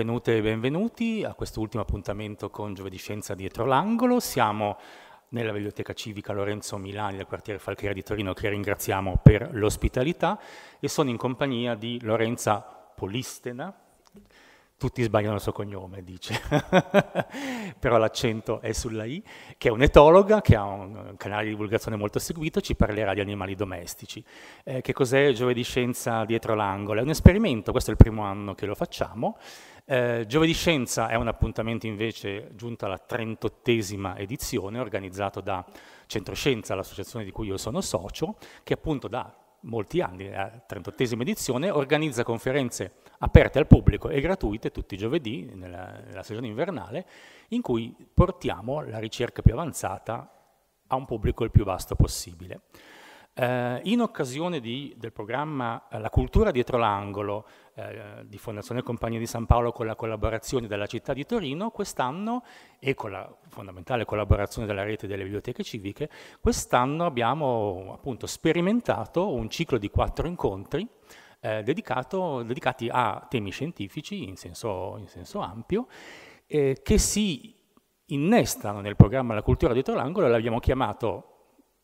Benvenute e benvenuti a quest'ultimo appuntamento con Giovedì Scienza dietro l'angolo. Siamo nella Biblioteca Civica Lorenzo Milani del quartiere Falchera di Torino che ringraziamo per l'ospitalità e sono in compagnia di Lorenza Polistena, tutti sbagliano il suo cognome, dice, però l'accento è sulla I, che è un'etologa, che ha un, canale di divulgazione molto seguito, ci parlerà di animali domestici. Eh, che cos'è Giovedì Scienza dietro l'angolo? È un esperimento, questo è il primo anno che lo facciamo. Eh, Giovedì Scienza è un appuntamento invece giunto alla 38esima edizione, organizzato da Centroscienza, l'associazione di cui io sono socio, che appunto da molti anni, la eh, 38esima edizione, organizza conferenze aperte al pubblico e gratuite tutti i giovedì nella, nella stagione invernale, in cui portiamo la ricerca più avanzata a un pubblico il più vasto possibile. Eh, in occasione di, del programma eh, La cultura dietro l'angolo eh, di Fondazione Compagnia di San Paolo con la collaborazione della città di Torino, quest'anno e con la fondamentale collaborazione della rete delle biblioteche civiche, quest'anno abbiamo appunto sperimentato un ciclo di quattro incontri eh, dedicato, dedicati a temi scientifici in senso, in senso ampio, eh, che si innestano nel programma La cultura dietro l'angolo, e l'abbiamo chiamato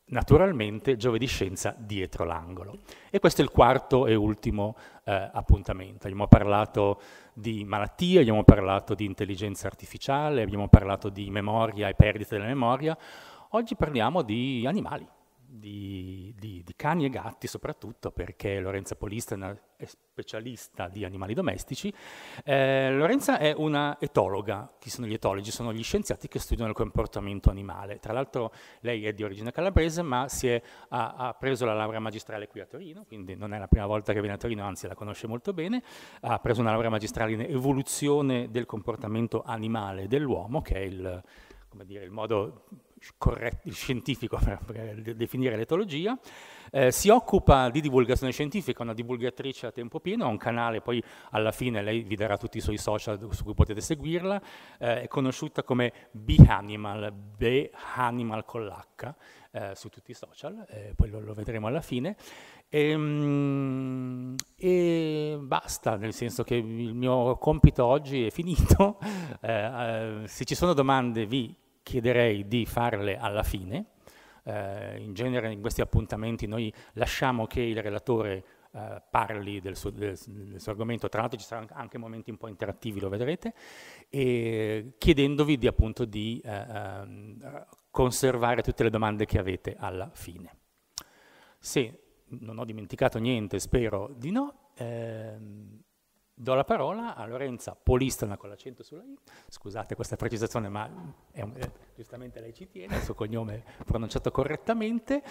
naturalmente giovedì scienza dietro l'angolo. E questo è il quarto e ultimo eh, appuntamento. Abbiamo parlato di malattie, abbiamo parlato di intelligenza artificiale, abbiamo parlato di memoria e perdita della memoria. Oggi parliamo di animali di, di, di, cani e gatti soprattutto perché Lorenza Polista è, una, è specialista di animali domestici. Eh, Lorenza è una etologa, chi sono gli etologi? Sono gli scienziati che studiano il comportamento animale. Tra l'altro lei è di origine calabrese ma è, ha, ha, preso la laurea magistrale qui a Torino, quindi non è la prima volta che viene a Torino, anzi la conosce molto bene. Ha preso una laurea magistrale in evoluzione del comportamento animale dell'uomo, che è il, dire, il modo corretto, scientifico per, definire l'etologia, eh, si occupa di divulgazione scientifica, una divulgatrice a tempo pieno, ha un canale, poi alla fine lei vi darà tutti i suoi social su cui potete seguirla, eh, è conosciuta come Behanimal, Behanimal con l'H, eh, su tutti i social, eh, poi lo, lo, vedremo alla fine. E, ehm, e, basta, nel senso che il mio compito oggi è finito, eh, eh, se ci sono domande vi chiederei di farle alla fine. Eh, in genere in questi appuntamenti noi lasciamo che il relatore eh, parli del suo, del, del suo, argomento, tra l'altro ci saranno anche momenti un po' interattivi, lo vedrete, e chiedendovi di, appunto di eh, ehm, conservare tutte le domande che avete alla fine. Se non ho dimenticato niente, spero di no. Ehm, Do la parola a Lorenza Polistona con l'accento sulla I, scusate questa precisazione ma è un, è, eh, giustamente lei ci tiene, il suo cognome è pronunciato correttamente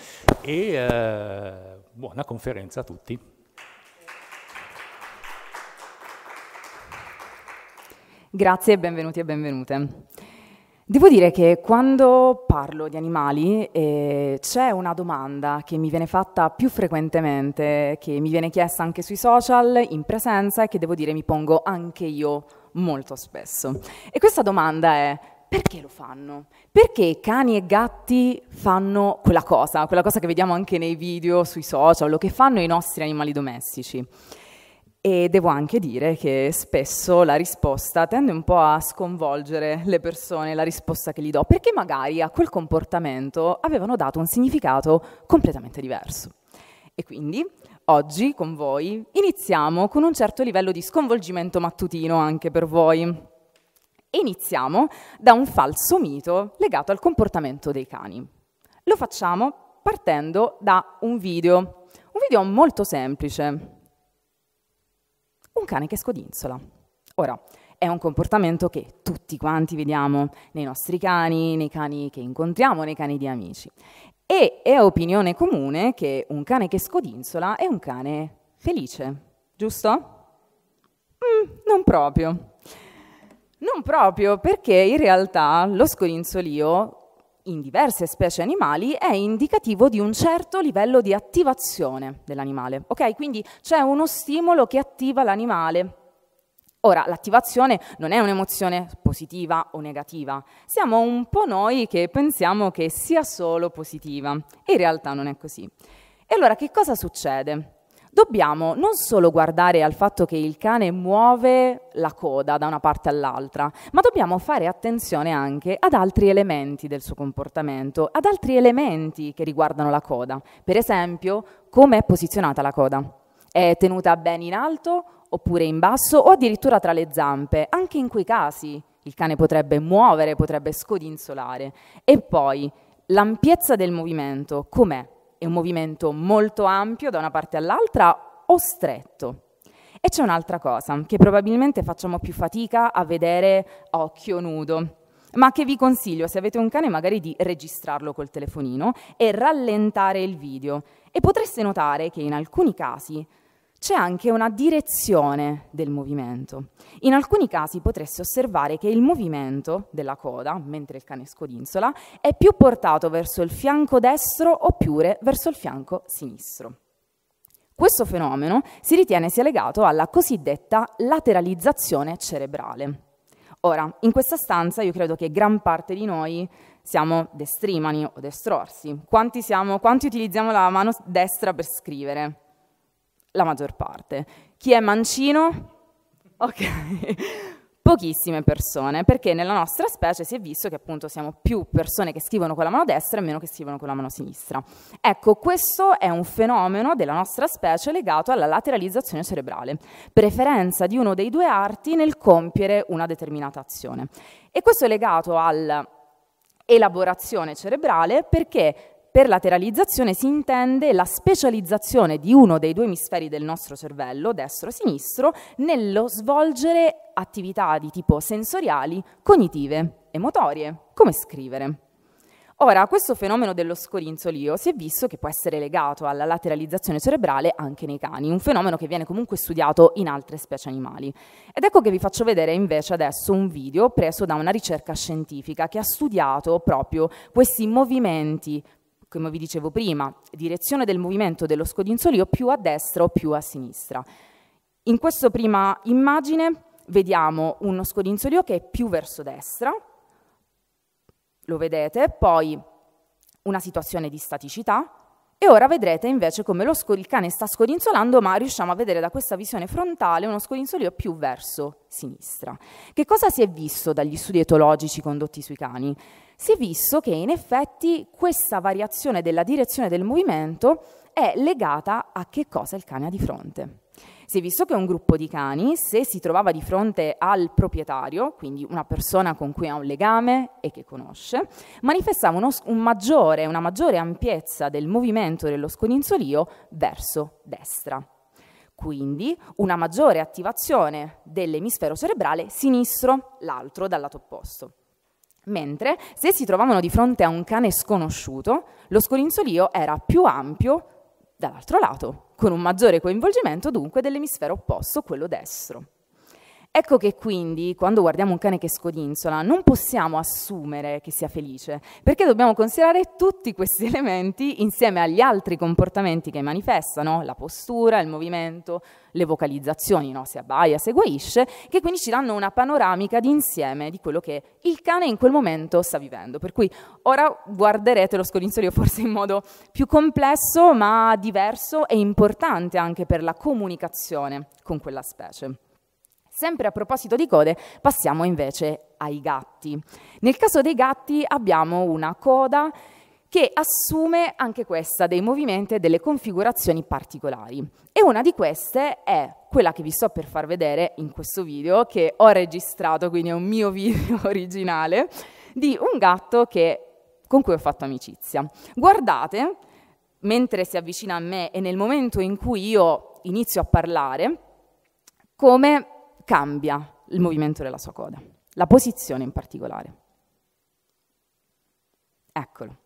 e eh, buona conferenza a tutti. Grazie e benvenuti e benvenute. Devo dire che quando parlo di animali eh, c'è una domanda che mi viene fatta più frequentemente, che mi viene chiesta anche sui social, in presenza e che devo dire mi pongo anche io molto spesso. E questa domanda è perché lo fanno? Perché cani e gatti fanno quella cosa, quella cosa che vediamo anche nei video sui social o che fanno i nostri animali domestici? E devo anche dire che spesso la risposta tende un po' a sconvolgere le persone, la risposta che gli do, perché magari a quel comportamento avevano dato un significato completamente diverso. E quindi oggi con voi iniziamo con un certo livello di sconvolgimento mattutino anche per voi. iniziamo da un falso mito legato al comportamento dei cani. Lo facciamo partendo da un video, un video molto semplice, un cane che scodinzola. Ora, è un comportamento che tutti quanti vediamo nei nostri cani, nei cani che incontriamo, nei cani di amici. E è opinione comune che un cane che scodinzola è un cane felice, giusto? Mm, non proprio. Non proprio, perché in realtà lo scodinzolio in diverse specie animali è indicativo di un certo livello di attivazione dell'animale. Ok? Quindi c'è uno stimolo che attiva l'animale. Ora, l'attivazione non è un'emozione positiva o negativa, siamo un po' noi che pensiamo che sia solo positiva, in realtà non è così. E allora che cosa succede? dobbiamo non solo guardare al fatto che il cane muove la coda da una parte all'altra, ma dobbiamo fare attenzione anche ad altri elementi del suo comportamento, ad altri elementi che riguardano la coda. Per esempio, come è posizionata la coda? È tenuta bene in alto oppure in basso o addirittura tra le zampe? Anche in quei casi il cane potrebbe muovere, potrebbe scodinzolare. E poi l'ampiezza del movimento, com'è? È un movimento molto ampio da una parte all'altra o stretto. E c'è un'altra cosa che probabilmente facciamo più fatica a vedere a occhio nudo, ma che vi consiglio se avete un cane magari di registrarlo col telefonino e rallentare il video. E potreste notare che in alcuni casi c'è anche una direzione del movimento. In alcuni casi potreste osservare che il movimento della coda, mentre il cane scodinzola, è più portato verso il fianco destro oppure verso il fianco sinistro. Questo fenomeno si ritiene sia legato alla cosiddetta lateralizzazione cerebrale. Ora, in questa stanza io credo che gran parte di noi siamo destrimani o destrorsi. Quanti, siamo, quanti utilizziamo la mano destra per scrivere? la maggior parte. Chi è mancino? Ok. Pochissime persone, perché nella nostra specie si è visto che appunto siamo più persone che scrivono con la mano destra e meno che scrivono con la mano sinistra. Ecco, questo è un fenomeno della nostra specie legato alla lateralizzazione cerebrale, preferenza di uno dei due arti nel compiere una determinata azione. E questo è legato all'elaborazione cerebrale perché per lateralizzazione si intende la specializzazione di uno dei due emisferi del nostro cervello, destro e sinistro, nello svolgere attività di tipo sensoriali, cognitive e motorie, come scrivere. Ora, questo fenomeno dello scorinzolio si è visto che può essere legato alla lateralizzazione cerebrale anche nei cani, un fenomeno che viene comunque studiato in altre specie animali. Ed ecco che vi faccio vedere invece adesso un video preso da una ricerca scientifica che ha studiato proprio questi movimenti come vi dicevo prima, direzione del movimento dello scodinzolio più a destra o più a sinistra. In questa prima immagine vediamo uno scodinzolio che è più verso destra, lo vedete, poi una situazione di staticità e ora vedrete invece come lo il cane sta scodinzolando ma riusciamo a vedere da questa visione frontale uno scodinzolio più verso sinistra. Che cosa si è visto dagli studi etologici condotti sui cani? si è visto che in effetti questa variazione della direzione del movimento è legata a che cosa il cane ha di fronte. Si è visto che un gruppo di cani, se si trovava di fronte al proprietario, quindi una persona con cui ha un legame e che conosce, manifestava uno, un maggiore, una maggiore ampiezza del movimento dello scorinzolio verso destra. Quindi una maggiore attivazione dell'emisfero cerebrale sinistro, l'altro dal lato opposto. Mentre se si trovavano di fronte a un cane sconosciuto, lo scorinzolio era più ampio dall'altro lato, con un maggiore coinvolgimento dunque dell'emisfero opposto, quello destro. Ecco che quindi, quando guardiamo un cane che scodinzola, non possiamo assumere che sia felice, perché dobbiamo considerare tutti questi elementi insieme agli altri comportamenti che manifestano, la postura, il movimento, le vocalizzazioni, no? si abbaia, si guaisce, che quindi ci danno una panoramica di insieme di quello che il cane in quel momento sta vivendo. Per cui ora guarderete lo scodinzolio forse in modo più complesso, ma diverso e importante anche per la comunicazione con quella specie. Sempre a proposito di code, passiamo invece ai gatti. Nel caso dei gatti abbiamo una coda che assume anche questa dei movimenti e delle configurazioni particolari. E una di queste è quella che vi sto per far vedere in questo video, che ho registrato, quindi è un mio video originale, di un gatto che, con cui ho fatto amicizia. Guardate, mentre si avvicina a me e nel momento in cui io inizio a parlare, come cambia il movimento della sua coda, la posizione in particolare. Eccolo.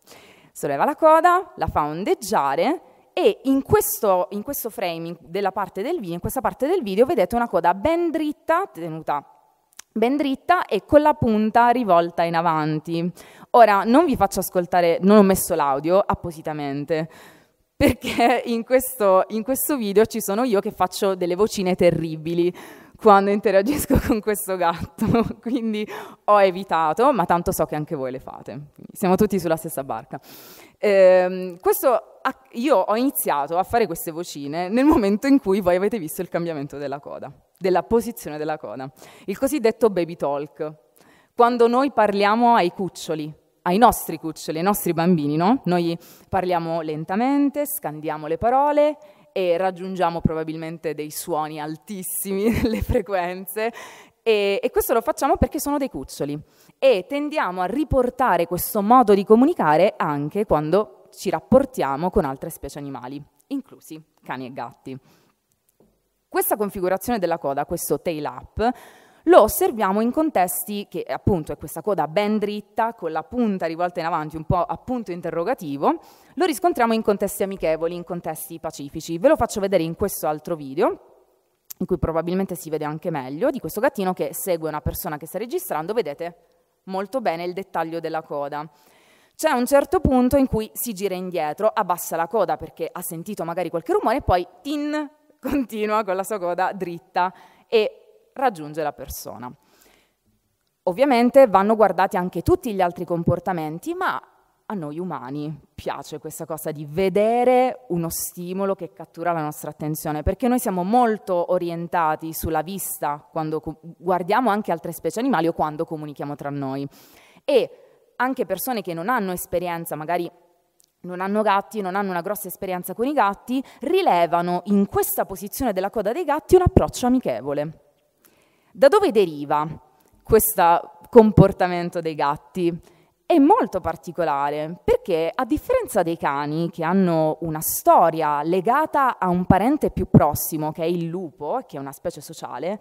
Solleva la coda, la fa ondeggiare e in questo, in questo framing della parte del video, in questa parte del video vedete una coda ben dritta, tenuta ben dritta e con la punta rivolta in avanti. Ora, non vi faccio ascoltare, non ho messo l'audio appositamente, perché in questo, in questo video ci sono io che faccio delle vocine terribili, quando interagisco con questo gatto, quindi ho evitato, ma tanto so che anche voi le fate, siamo tutti sulla stessa barca. Ehm, questo, io ho iniziato a fare queste vocine nel momento in cui voi avete visto il cambiamento della coda, della posizione della coda, il cosiddetto baby talk, quando noi parliamo ai cuccioli, ai nostri cuccioli, ai nostri bambini, no? Noi parliamo lentamente, scandiamo le parole e raggiungiamo probabilmente dei suoni altissimi nelle frequenze e, e, questo lo facciamo perché sono dei cuccioli e tendiamo a riportare questo modo di comunicare anche quando ci rapportiamo con altre specie animali, inclusi cani e gatti. Questa configurazione della coda, questo tail up, lo osserviamo in contesti che appunto è questa coda ben dritta, con la punta rivolta in avanti, un po' a punto interrogativo, lo riscontriamo in contesti amichevoli, in contesti pacifici. Ve lo faccio vedere in questo altro video in cui probabilmente si vede anche meglio, di questo gattino che segue una persona che sta registrando, vedete molto bene il dettaglio della coda. C'è un certo punto in cui si gira indietro, abbassa la coda perché ha sentito magari qualche rumore e poi tin continua con la sua coda dritta e raggiunge la persona. Ovviamente vanno guardati anche tutti gli altri comportamenti, ma a noi umani piace questa cosa di vedere uno stimolo che cattura la nostra attenzione, perché noi siamo molto orientati sulla vista quando guardiamo anche altre specie animali o quando comunichiamo tra noi. E anche persone che non hanno esperienza, magari non hanno gatti, non hanno una grossa esperienza con i gatti, rilevano in questa posizione della coda dei gatti un approccio amichevole. Da dove deriva questo comportamento dei gatti? È molto particolare perché a differenza dei cani che hanno una storia legata a un parente più prossimo che è il lupo, che è una specie sociale,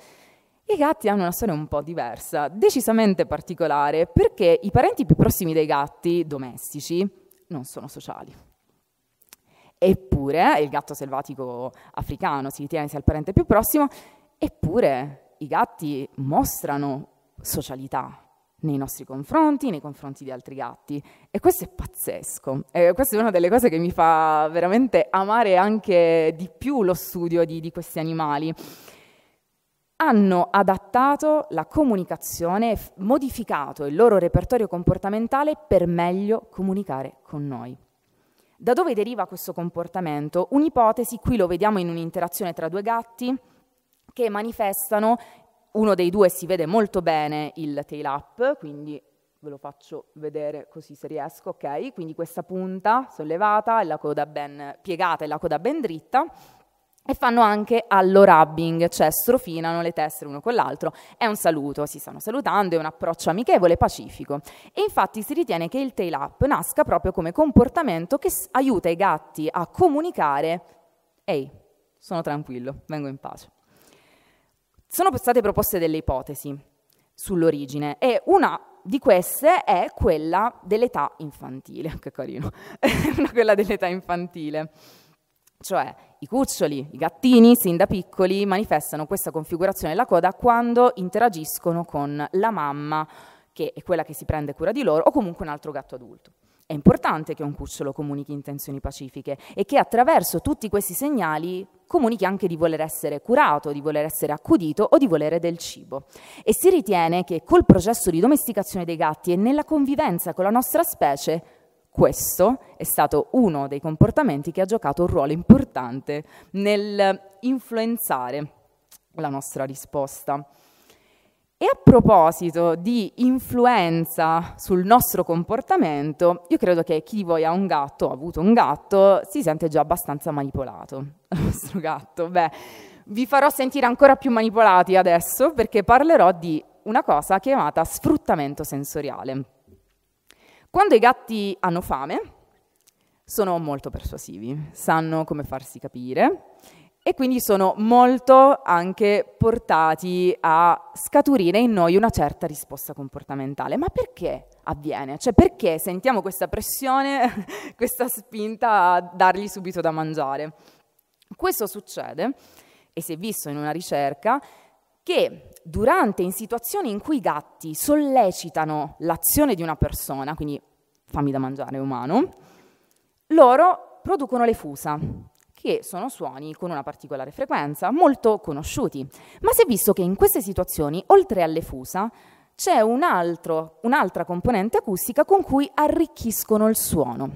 i gatti hanno una storia un po' diversa, decisamente particolare, perché i parenti più prossimi dei gatti, domestici, non sono sociali. Eppure, il gatto selvatico africano si ritiene sia il parente più prossimo, eppure i gatti mostrano socialità nei nostri confronti, nei confronti di altri gatti e questo è pazzesco. E questa è una delle cose che mi fa veramente amare anche di più lo studio di, di questi animali. Hanno adattato la comunicazione, modificato il loro repertorio comportamentale per meglio comunicare con noi. Da dove deriva questo comportamento? Un'ipotesi, qui lo vediamo in un'interazione tra due gatti, che manifestano, uno dei due si vede molto bene il tail up, quindi ve lo faccio vedere così se riesco, ok? Quindi questa punta sollevata e la coda ben piegata e la coda ben dritta e fanno anche allo rubbing, cioè strofinano le teste l'uno con l'altro. È un saluto, si stanno salutando, è un approccio amichevole, e pacifico. E infatti si ritiene che il tail up nasca proprio come comportamento che aiuta i gatti a comunicare ehi, sono tranquillo, vengo in pace sono state proposte delle ipotesi sull'origine e una di queste è quella dell'età infantile, che carino, quella dell'età infantile. Cioè, i cuccioli, i gattini, sin da piccoli, manifestano questa configurazione della coda quando interagiscono con la mamma, che è quella che si prende cura di loro, o comunque un altro gatto adulto. È importante che un cucciolo comunichi intenzioni pacifiche e che attraverso tutti questi segnali comunichi anche di voler essere curato, di voler essere accudito o di volere del cibo. E si ritiene che col processo di domesticazione dei gatti e nella convivenza con la nostra specie, questo è stato uno dei comportamenti che ha giocato un ruolo importante nel influenzare la nostra risposta. E a proposito di influenza sul nostro comportamento, io credo che chi di voi ha un gatto, o ha avuto un gatto, si sente già abbastanza manipolato. Il vostro gatto, beh, vi farò sentire ancora più manipolati adesso perché parlerò di una cosa chiamata sfruttamento sensoriale. Quando i gatti hanno fame, sono molto persuasivi, sanno come farsi capire e quindi sono molto anche portati a scaturire in noi una certa risposta comportamentale. Ma perché avviene? Cioè perché sentiamo questa pressione, questa spinta a dargli subito da mangiare? Questo succede, e si è visto in una ricerca, che durante, in situazioni in cui i gatti sollecitano l'azione di una persona, quindi fammi da mangiare umano, loro producono le fusa, che sono suoni con una particolare frequenza, molto conosciuti. Ma si è visto che in queste situazioni, oltre alle fusa, c'è un un'altra componente acustica con cui arricchiscono il suono.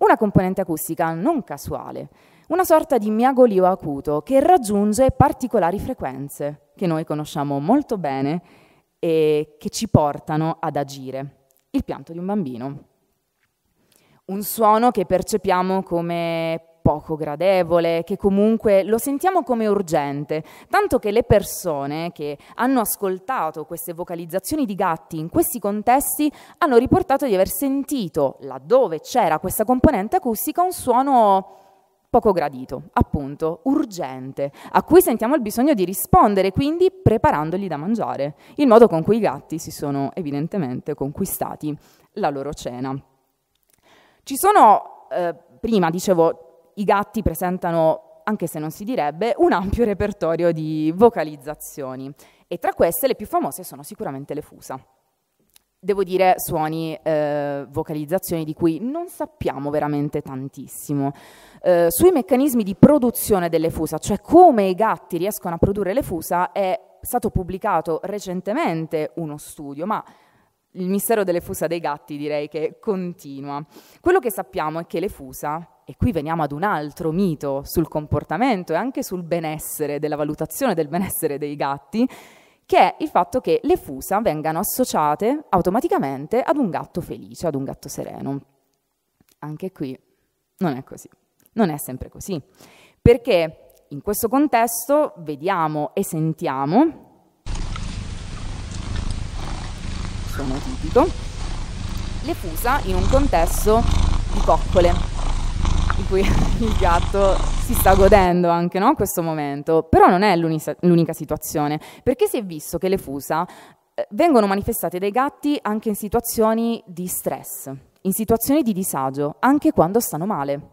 Una componente acustica non casuale, una sorta di miagolio acuto che raggiunge particolari frequenze che noi conosciamo molto bene e che ci portano ad agire. Il pianto di un bambino. Un suono che percepiamo come poco gradevole, che comunque lo sentiamo come urgente, tanto che le persone che hanno ascoltato queste vocalizzazioni di gatti in questi contesti hanno riportato di aver sentito, laddove c'era questa componente acustica, un suono poco gradito, appunto, urgente, a cui sentiamo il bisogno di rispondere, quindi preparandogli da mangiare, il modo con cui i gatti si sono evidentemente conquistati la loro cena. Ci sono, eh, prima dicevo, i gatti presentano, anche se non si direbbe, un ampio repertorio di vocalizzazioni e tra queste le più famose sono sicuramente le fusa. Devo dire suoni, eh, vocalizzazioni di cui non sappiamo veramente tantissimo. Eh, sui meccanismi di produzione delle fusa, cioè come i gatti riescono a produrre le fusa, è stato pubblicato recentemente uno studio, ma il mistero delle fusa dei gatti direi che continua. Quello che sappiamo è che le fusa, e qui veniamo ad un altro mito sul comportamento e anche sul benessere, della valutazione del benessere dei gatti, che è il fatto che le fusa vengano associate automaticamente ad un gatto felice, ad un gatto sereno. Anche qui non è così, non è sempre così, perché in questo contesto vediamo e sentiamo consumo tipico, le fusa in un contesto di coccole, in cui il gatto si sta godendo anche no, questo momento. Però non è l'unica situazione, perché si è visto che le fusa eh, vengono manifestate dai gatti anche in situazioni di stress, in situazioni di disagio, anche quando stanno male.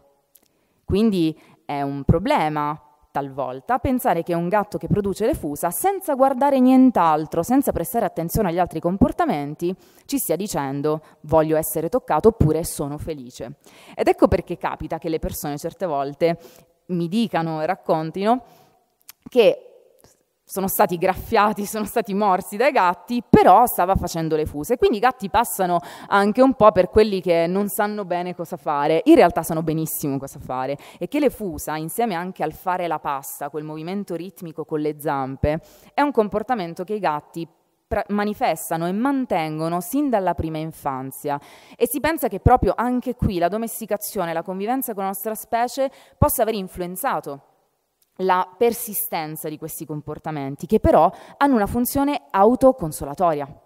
Quindi è un problema talvolta, pensare che un gatto che produce le fusa, senza guardare nient'altro, senza prestare attenzione agli altri comportamenti, ci stia dicendo voglio essere toccato oppure sono felice. Ed ecco perché capita che le persone certe volte mi dicano e raccontino che sono stati graffiati, sono stati morsi dai gatti, però stava facendo le fuse. Quindi i gatti passano anche un po' per quelli che non sanno bene cosa fare, in realtà sanno benissimo cosa fare e che le fusa, insieme anche al fare la pasta, quel movimento ritmico con le zampe, è un comportamento che i gatti manifestano e mantengono sin dalla prima infanzia e si pensa che proprio anche qui la domesticazione, la convivenza con la nostra specie possa aver influenzato la persistenza di questi comportamenti, che però hanno una funzione autoconsolatoria.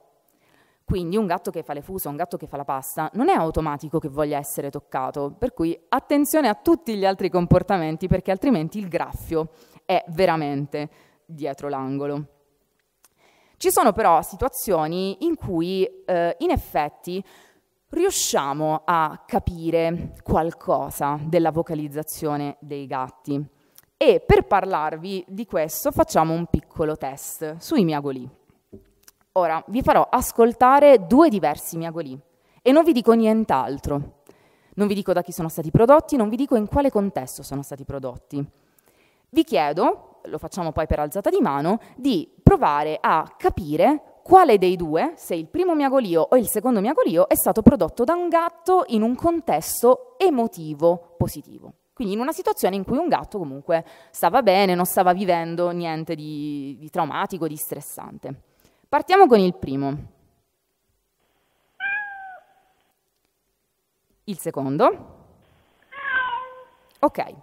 Quindi un gatto che fa le fusa, un gatto che fa la pasta, non è automatico che voglia essere toccato, per cui attenzione a tutti gli altri comportamenti perché altrimenti il graffio è veramente dietro l'angolo. Ci sono però situazioni in cui eh, in effetti riusciamo a capire qualcosa della vocalizzazione dei gatti. E per parlarvi di questo facciamo un piccolo test sui miagoli. Ora vi farò ascoltare due diversi miagoli e non vi dico nient'altro. Non vi dico da chi sono stati prodotti, non vi dico in quale contesto sono stati prodotti. Vi chiedo, lo facciamo poi per alzata di mano, di provare a capire quale dei due, se il primo miagolio o il secondo miagolio, è stato prodotto da un gatto in un contesto emotivo positivo. Quindi in una situazione in cui un gatto comunque stava bene, non stava vivendo niente di, di traumatico, di stressante. Partiamo con il primo. Il secondo. Ok.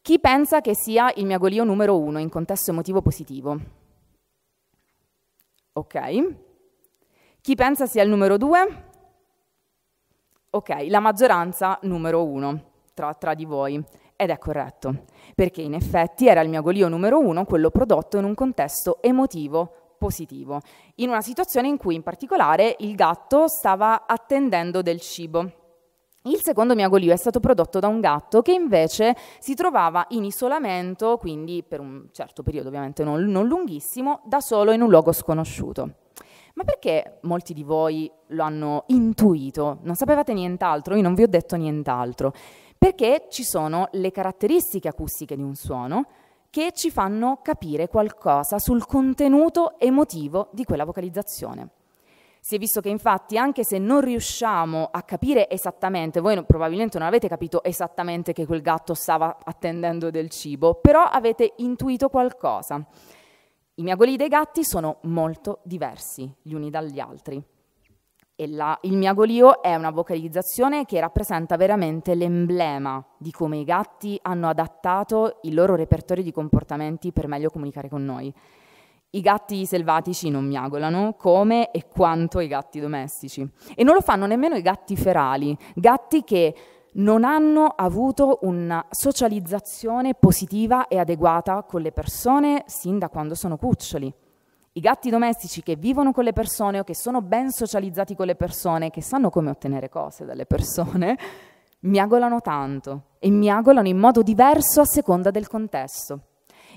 Chi pensa che sia il miagolio numero uno in contesto emotivo positivo? Ok. Chi pensa sia il numero due? Ok, la maggioranza numero uno tra, tra di voi. Ed è corretto, perché in effetti era il mio golio numero uno, quello prodotto in un contesto emotivo positivo, in una situazione in cui in particolare il gatto stava attendendo del cibo. Il secondo miagolio è stato prodotto da un gatto che invece si trovava in isolamento, quindi per un certo periodo ovviamente non, non lunghissimo, da solo in un luogo sconosciuto. Ma perché molti di voi lo hanno intuito? Non sapevate nient'altro? Io non vi ho detto nient'altro perché ci sono le caratteristiche acustiche di un suono che ci fanno capire qualcosa sul contenuto emotivo di quella vocalizzazione. Si è visto che infatti anche se non riusciamo a capire esattamente, voi non, probabilmente non avete capito esattamente che quel gatto stava attendendo del cibo, però avete intuito qualcosa. I miagoli dei gatti sono molto diversi gli uni dagli altri. E la, il miagolio è una vocalizzazione che rappresenta veramente l'emblema di come i gatti hanno adattato il loro repertorio di comportamenti per meglio comunicare con noi. I gatti selvatici non miagolano come e quanto i gatti domestici. E non lo fanno nemmeno i gatti ferali, gatti che non hanno avuto una socializzazione positiva e adeguata con le persone sin da quando sono cuccioli. I gatti domestici che vivono con le persone o che sono ben socializzati con le persone, che sanno come ottenere cose dalle persone, miagolano tanto e miagolano in modo diverso a seconda del contesto.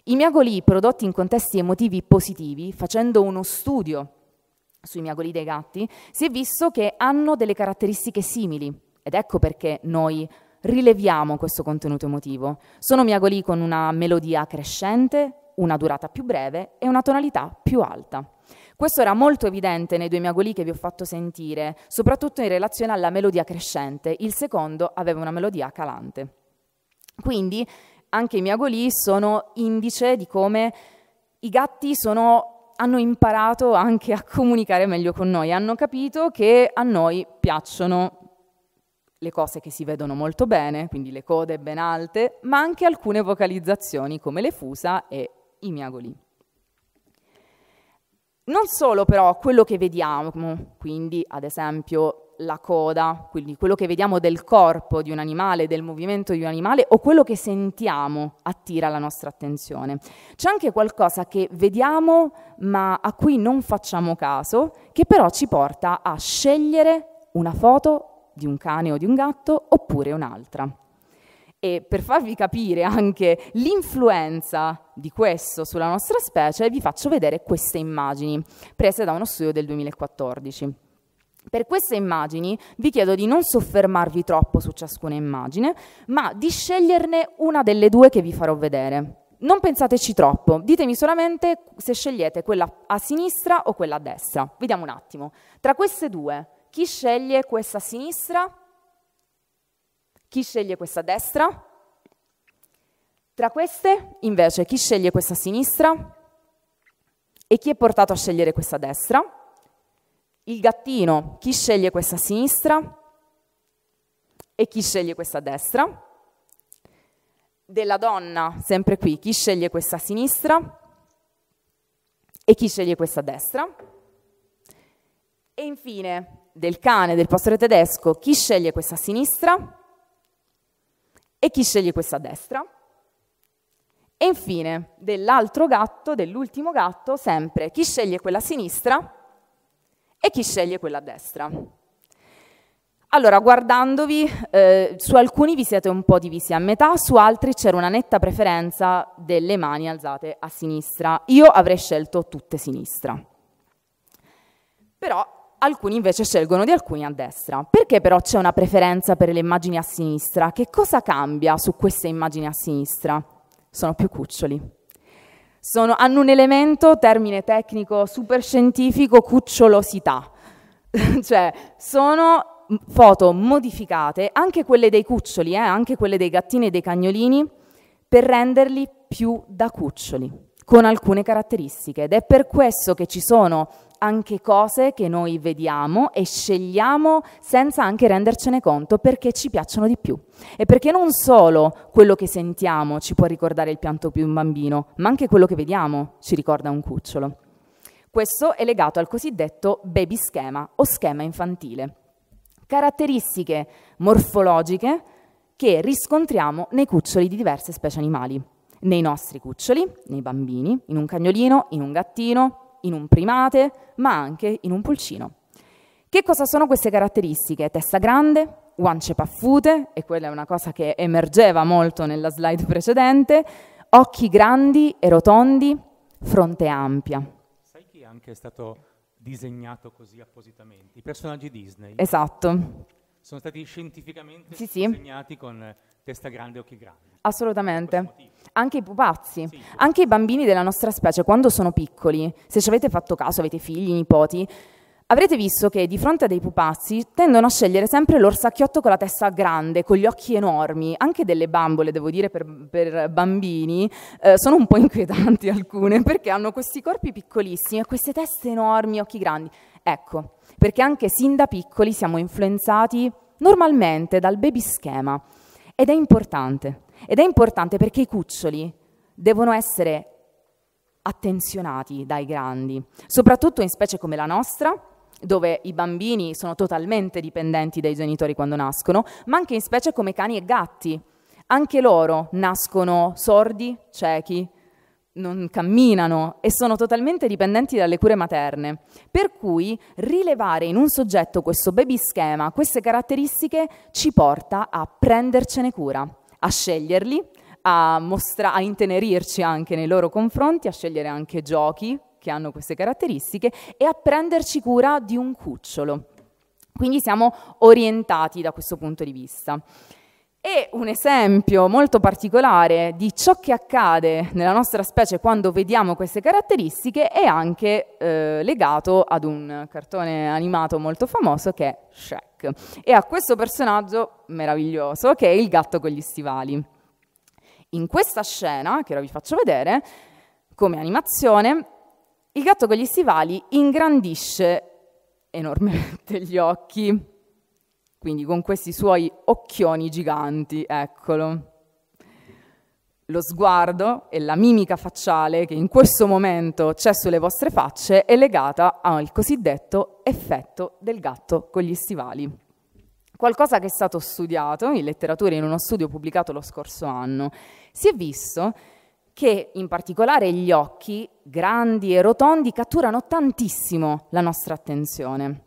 I miagoli prodotti in contesti emotivi positivi, facendo uno studio sui miagoli dei gatti, si è visto che hanno delle caratteristiche simili ed ecco perché noi rileviamo questo contenuto emotivo. Sono miagoli con una melodia crescente, una durata più breve e una tonalità più alta. Questo era molto evidente nei due miagoli che vi ho fatto sentire, soprattutto in relazione alla melodia crescente, il secondo aveva una melodia calante. Quindi anche i miagoli sono indice di come i gatti sono hanno imparato anche a comunicare meglio con noi, hanno capito che a noi piacciono le cose che si vedono molto bene, quindi le code ben alte, ma anche alcune vocalizzazioni come le fusa e i miagoli. Non solo però quello che vediamo, quindi ad esempio la coda, quindi quello che vediamo del corpo di un animale, del movimento di un animale o quello che sentiamo attira la nostra attenzione. C'è anche qualcosa che vediamo ma a cui non facciamo caso, che però ci porta a scegliere una foto di un cane o di un gatto oppure un'altra. E per farvi capire anche l'influenza di questo sulla nostra specie, vi faccio vedere queste immagini, prese da uno studio del 2014. Per queste immagini vi chiedo di non soffermarvi troppo su ciascuna immagine, ma di sceglierne una delle due che vi farò vedere. Non pensateci troppo, ditemi solamente se scegliete quella a sinistra o quella a destra. Vediamo un attimo. Tra queste due, chi sceglie questa a sinistra? Chi sceglie questa destra? Tra queste, invece, chi sceglie questa sinistra? E chi è portato a scegliere questa destra? Il gattino, chi sceglie questa sinistra? E chi sceglie questa destra? Della donna, sempre qui, chi sceglie questa sinistra? E chi sceglie questa destra? E infine, del cane, del pastore tedesco, chi sceglie questa sinistra? E chi sceglie questa destra? E infine, dell'altro gatto, dell'ultimo gatto, sempre chi sceglie quella sinistra e chi sceglie quella destra. Allora, guardandovi, eh, su alcuni vi siete un po' divisi a metà, su altri c'era una netta preferenza delle mani alzate a sinistra. Io avrei scelto tutte sinistra. Però alcuni invece scelgono di alcuni a destra. Perché però c'è una preferenza per le immagini a sinistra? Che cosa cambia su queste immagini a sinistra? Sono più cuccioli. Sono, hanno un elemento, termine tecnico super scientifico, cucciolosità. cioè, sono foto modificate, anche quelle dei cuccioli, eh, anche quelle dei gattini e dei cagnolini, per renderli più da cuccioli, con alcune caratteristiche. Ed è per questo che ci sono anche cose che noi vediamo e scegliamo senza anche rendercene conto perché ci piacciono di più. E perché non solo quello che sentiamo ci può ricordare il pianto di un bambino, ma anche quello che vediamo ci ricorda un cucciolo. Questo è legato al cosiddetto baby schema o schema infantile. Caratteristiche morfologiche che riscontriamo nei cuccioli di diverse specie animali nei nostri cuccioli, nei bambini, in un cagnolino, in un gattino, in un primate, ma anche in un pulcino. Che cosa sono queste caratteristiche? Testa grande, guance paffute, e quella è una cosa che emergeva molto nella slide precedente, occhi grandi e rotondi, fronte ampia. Sai chi è anche stato disegnato così appositamente? I personaggi Disney. Esatto. Sono stati scientificamente sì, disegnati sì. con testa grande e occhi grandi. Assolutamente anche i pupazzi, sì. anche i bambini della nostra specie quando sono piccoli, se ci avete fatto caso, avete figli, nipoti, avrete visto che di fronte a dei pupazzi tendono a scegliere sempre l'orsacchiotto con la testa grande, con gli occhi enormi, anche delle bambole, devo dire, per, per bambini, eh, sono un po' inquietanti alcune perché hanno questi corpi piccolissimi e queste teste enormi, occhi grandi. Ecco, perché anche sin da piccoli siamo influenzati normalmente dal baby schema ed è importante. Ed è importante perché i cuccioli devono essere attenzionati dai grandi, soprattutto in specie come la nostra, dove i bambini sono totalmente dipendenti dai genitori quando nascono, ma anche in specie come cani e gatti. Anche loro nascono sordi, ciechi, non camminano e sono totalmente dipendenti dalle cure materne. Per cui rilevare in un soggetto questo baby schema, queste caratteristiche, ci porta a prendercene cura a sceglierli, a, mostra- a intenerirci anche nei loro confronti, a scegliere anche giochi che hanno queste caratteristiche e a prenderci cura di un cucciolo. Quindi siamo orientati da questo punto di vista. E un esempio molto particolare di ciò che accade nella nostra specie quando vediamo queste caratteristiche è anche eh, legato ad un cartone animato molto famoso che è Shrek e ha questo personaggio meraviglioso che è il gatto con gli stivali. In questa scena, che ora vi faccio vedere, come animazione, il gatto con gli stivali ingrandisce enormemente gli occhi, quindi con questi suoi occhioni giganti, eccolo lo sguardo e la mimica facciale che in questo momento c'è sulle vostre facce è legata al cosiddetto effetto del gatto con gli stivali. Qualcosa che è stato studiato in letteratura in uno studio pubblicato lo scorso anno. Si è visto che in particolare gli occhi grandi e rotondi catturano tantissimo la nostra attenzione.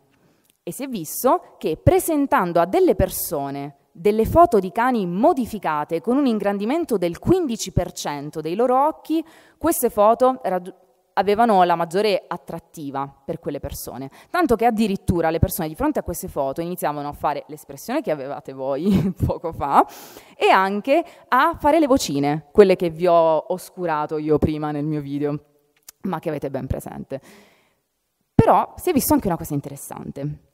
E si è visto che presentando a delle persone delle foto di cani modificate con un ingrandimento del 15% dei loro occhi, queste foto rad- avevano la maggiore attrattiva per quelle persone. Tanto che addirittura le persone di fronte a queste foto iniziavano a fare l'espressione che avevate voi poco fa e anche a fare le vocine, quelle che vi ho oscurato io prima nel mio video, ma che avete ben presente. Però si è visto anche una cosa interessante.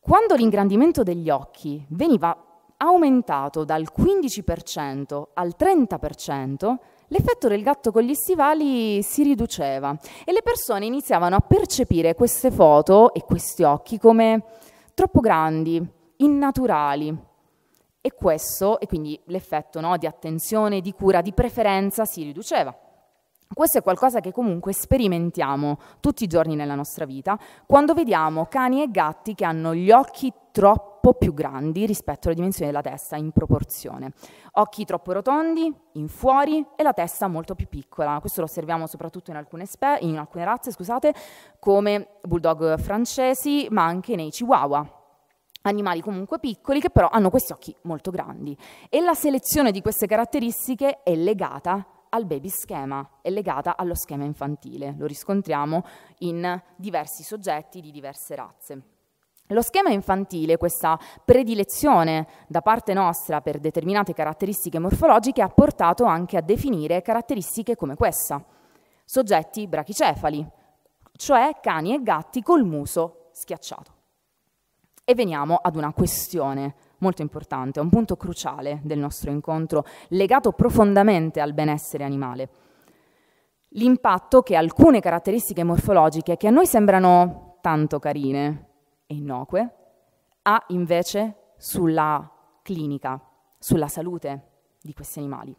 Quando l'ingrandimento degli occhi veniva aumentato dal 15% al 30%, l'effetto del gatto con gli stivali si riduceva e le persone iniziavano a percepire queste foto e questi occhi come troppo grandi, innaturali. E questo, e quindi l'effetto no, di attenzione, di cura, di preferenza si riduceva. Questo è qualcosa che comunque sperimentiamo tutti i giorni nella nostra vita quando vediamo cani e gatti che hanno gli occhi troppo più grandi rispetto alla dimensione della testa in proporzione. Occhi troppo rotondi, in fuori e la testa molto più piccola. Questo lo osserviamo soprattutto in alcune, in alcune razze, scusate, come bulldog francesi, ma anche nei chihuahua animali comunque piccoli che però hanno questi occhi molto grandi e la selezione di queste caratteristiche è legata al baby schema, è legata allo schema infantile, lo riscontriamo in diversi soggetti di diverse razze. Lo schema infantile, questa predilezione da parte nostra per determinate caratteristiche morfologiche, ha portato anche a definire caratteristiche come questa. Soggetti brachicefali, cioè cani e gatti col muso schiacciato. E veniamo ad una questione molto importante, è un punto cruciale del nostro incontro, legato profondamente al benessere animale. L'impatto che alcune caratteristiche morfologiche, che a noi sembrano tanto carine e innocue, ha invece sulla clinica, sulla salute di questi animali.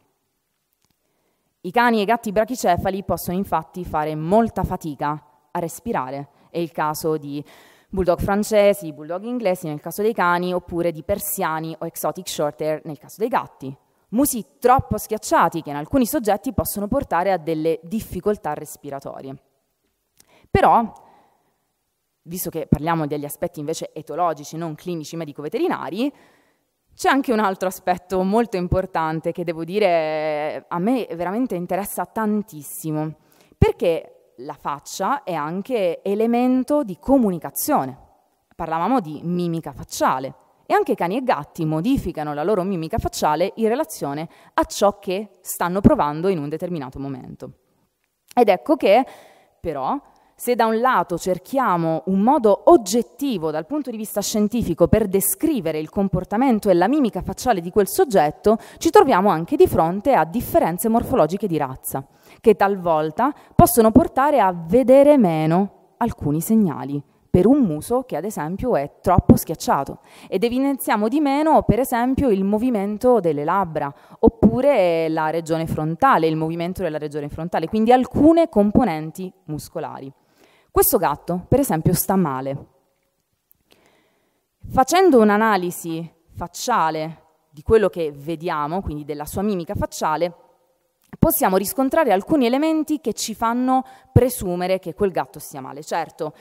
I cani e i gatti brachicefali possono infatti fare molta fatica a respirare. È il caso di bulldog francesi, bulldog inglesi nel caso dei cani, oppure di persiani o exotic shorter nel caso dei gatti. Musi troppo schiacciati che in alcuni soggetti possono portare a delle difficoltà respiratorie. Però, visto che parliamo degli aspetti invece etologici, non clinici medico-veterinari, c'è anche un altro aspetto molto importante che devo dire eh, a me veramente interessa tantissimo, perché la faccia è anche elemento di comunicazione. Parlavamo di mimica facciale e anche cani e gatti modificano la loro mimica facciale in relazione a ciò che stanno provando in un determinato momento. Ed ecco che però se da un lato cerchiamo un modo oggettivo dal punto di vista scientifico per descrivere il comportamento e la mimica facciale di quel soggetto, ci troviamo anche di fronte a differenze morfologiche di razza, che talvolta possono portare a vedere meno alcuni segnali per un muso che ad esempio è troppo schiacciato ed evidenziamo di meno per esempio il movimento delle labbra oppure la regione frontale, il movimento della regione frontale, quindi alcune componenti muscolari. Questo gatto, per esempio, sta male. Facendo un'analisi facciale di quello che vediamo, quindi della sua mimica facciale, possiamo riscontrare alcuni elementi che ci fanno presumere che quel gatto stia male. Certo,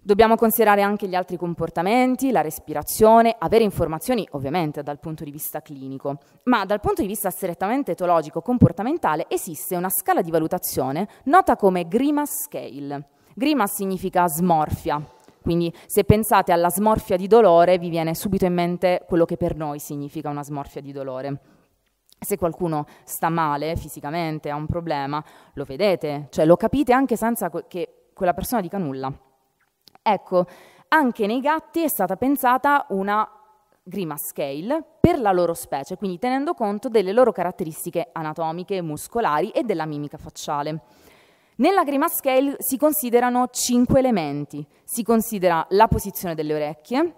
dobbiamo considerare anche gli altri comportamenti, la respirazione, avere informazioni ovviamente dal punto di vista clinico, ma dal punto di vista strettamente etologico-comportamentale esiste una scala di valutazione nota come Grima Scale Grima significa smorfia, quindi se pensate alla smorfia di dolore vi viene subito in mente quello che per noi significa una smorfia di dolore. Se qualcuno sta male fisicamente, ha un problema, lo vedete, cioè lo capite anche senza che quella persona dica nulla. Ecco, anche nei gatti è stata pensata una grima scale per la loro specie, quindi tenendo conto delle loro caratteristiche anatomiche, muscolari e della mimica facciale. Nella Grima Scale si considerano cinque elementi. Si considera la posizione delle orecchie,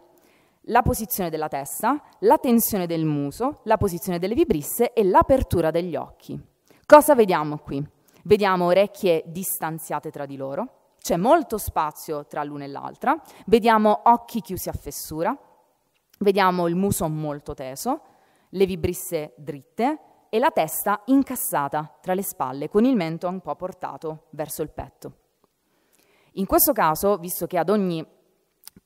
la posizione della testa, la tensione del muso, la posizione delle vibrisse e l'apertura degli occhi. Cosa vediamo qui? Vediamo orecchie distanziate tra di loro, c'è molto spazio tra l'una e l'altra, vediamo occhi chiusi a fessura, vediamo il muso molto teso, le vibrisse dritte, e la testa incassata tra le spalle, con il mento un po' portato verso il petto. In questo caso, visto che ad ogni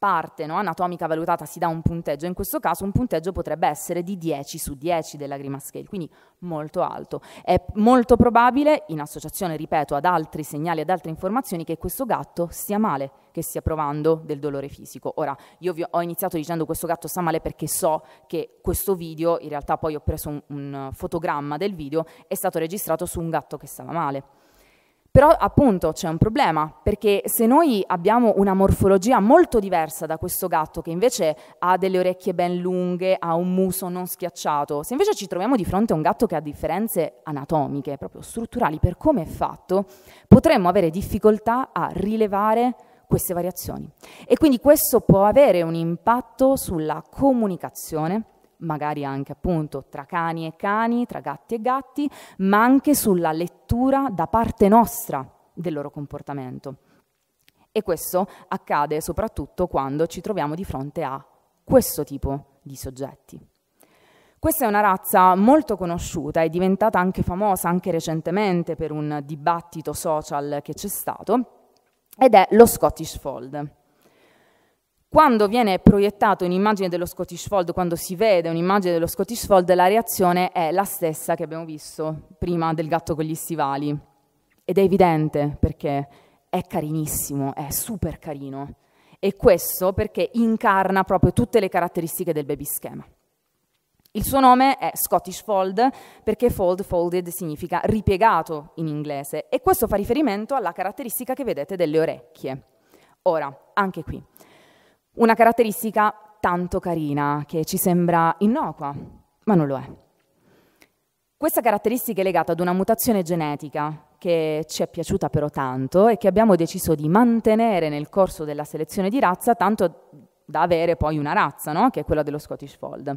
parte no, anatomica valutata si dà un punteggio, in questo caso un punteggio potrebbe essere di 10 su 10 della Grima Scale, quindi molto alto. È molto probabile, in associazione, ripeto, ad altri segnali, ad altre informazioni, che questo gatto stia male, che stia provando del dolore fisico. Ora, io vi ho iniziato dicendo questo gatto sta male perché so che questo video, in realtà poi ho preso un, un fotogramma del video, è stato registrato su un gatto che stava male. Però appunto c'è un problema, perché se noi abbiamo una morfologia molto diversa da questo gatto che invece ha delle orecchie ben lunghe, ha un muso non schiacciato, se invece ci troviamo di fronte a un gatto che ha differenze anatomiche, proprio strutturali per come è fatto, potremmo avere difficoltà a rilevare queste variazioni. E quindi questo può avere un impatto sulla comunicazione magari anche appunto tra cani e cani, tra gatti e gatti, ma anche sulla lettura da parte nostra del loro comportamento. E questo accade soprattutto quando ci troviamo di fronte a questo tipo di soggetti. Questa è una razza molto conosciuta, è diventata anche famosa anche recentemente per un dibattito social che c'è stato, ed è lo Scottish Fold. Quando viene proiettato un'immagine dello Scottish Fold, quando si vede un'immagine dello Scottish Fold, la reazione è la stessa che abbiamo visto prima del gatto con gli stivali. Ed è evidente perché è carinissimo, è super carino. E questo perché incarna proprio tutte le caratteristiche del baby schema. Il suo nome è Scottish Fold perché fold folded significa ripiegato in inglese e questo fa riferimento alla caratteristica che vedete delle orecchie. Ora, anche qui, una caratteristica tanto carina che ci sembra innocua, ma non lo è. Questa caratteristica è legata ad una mutazione genetica che ci è piaciuta però tanto e che abbiamo deciso di mantenere nel corso della selezione di razza, tanto da avere poi una razza, no? che è quella dello Scottish Fold.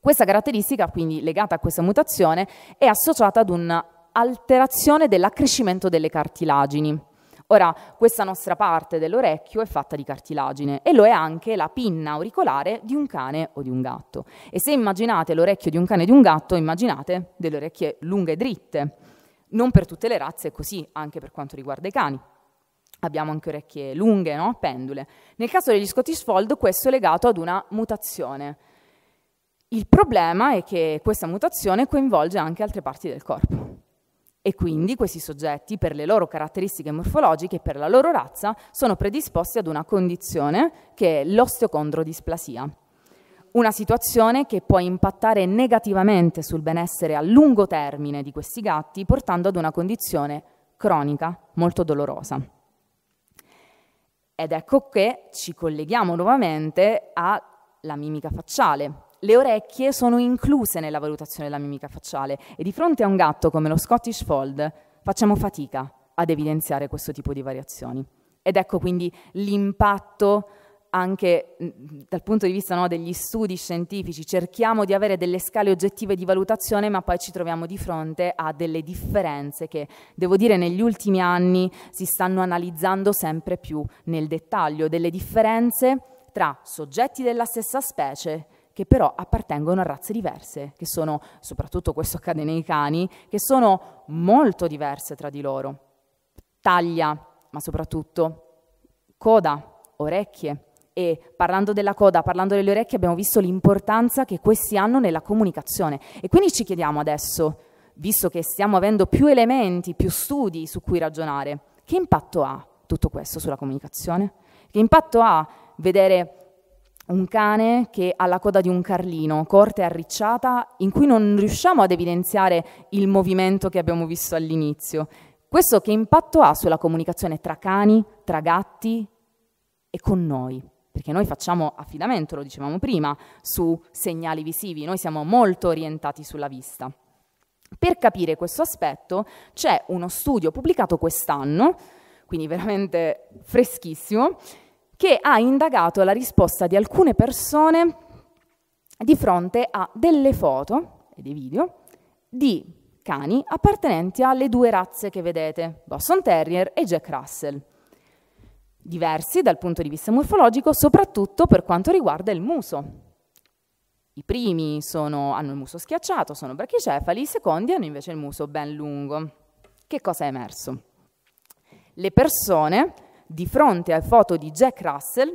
Questa caratteristica, quindi legata a questa mutazione, è associata ad un'alterazione dell'accrescimento delle cartilagini. Ora, questa nostra parte dell'orecchio è fatta di cartilagine e lo è anche la pinna auricolare di un cane o di un gatto. E se immaginate l'orecchio di un cane o di un gatto, immaginate delle orecchie lunghe e dritte. Non per tutte le razze è così, anche per quanto riguarda i cani. Abbiamo anche orecchie lunghe, no? pendule. Nel caso degli Scottish Fold questo è legato ad una mutazione. Il problema è che questa mutazione coinvolge anche altre parti del corpo. E quindi questi soggetti, per le loro caratteristiche morfologiche e per la loro razza, sono predisposti ad una condizione che è l'osteocondrodisplasia. Una situazione che può impattare negativamente sul benessere a lungo termine di questi gatti, portando ad una condizione cronica molto dolorosa. Ed ecco che ci colleghiamo nuovamente alla mimica facciale, le orecchie sono incluse nella valutazione della mimica facciale e di fronte a un gatto come lo Scottish Fold facciamo fatica ad evidenziare questo tipo di variazioni. Ed ecco quindi l'impatto anche mm, dal punto di vista no, degli studi scientifici, cerchiamo di avere delle scale oggettive di valutazione, ma poi ci troviamo di fronte a delle differenze che, devo dire, negli ultimi anni si stanno analizzando sempre più nel dettaglio, delle differenze tra soggetti della stessa specie che però appartengono a razze diverse, che sono, soprattutto questo accade nei cani, che sono molto diverse tra di loro. Taglia, ma soprattutto coda, orecchie. E parlando della coda, parlando delle orecchie, abbiamo visto l'importanza che questi hanno nella comunicazione. E quindi ci chiediamo adesso, visto che stiamo avendo più elementi, più studi su cui ragionare, che impatto ha tutto questo sulla comunicazione? Che impatto ha vedere un cane che ha la coda di un carlino, corta e arricciata, in cui non riusciamo ad evidenziare il movimento che abbiamo visto all'inizio. Questo che impatto ha sulla comunicazione tra cani, tra gatti e con noi? Perché noi facciamo affidamento, lo dicevamo prima, su segnali visivi, noi siamo molto orientati sulla vista. Per capire questo aspetto c'è uno studio pubblicato quest'anno, quindi veramente freschissimo, che ha indagato la risposta di alcune persone di fronte a delle foto e dei video di cani appartenenti alle due razze che vedete, Boston Terrier e Jack Russell, diversi dal punto di vista morfologico soprattutto per quanto riguarda il muso. I primi sono, hanno il muso schiacciato, sono brachicefali, i secondi hanno invece il muso ben lungo. Che cosa è emerso? Le persone di fronte alle foto di Jack Russell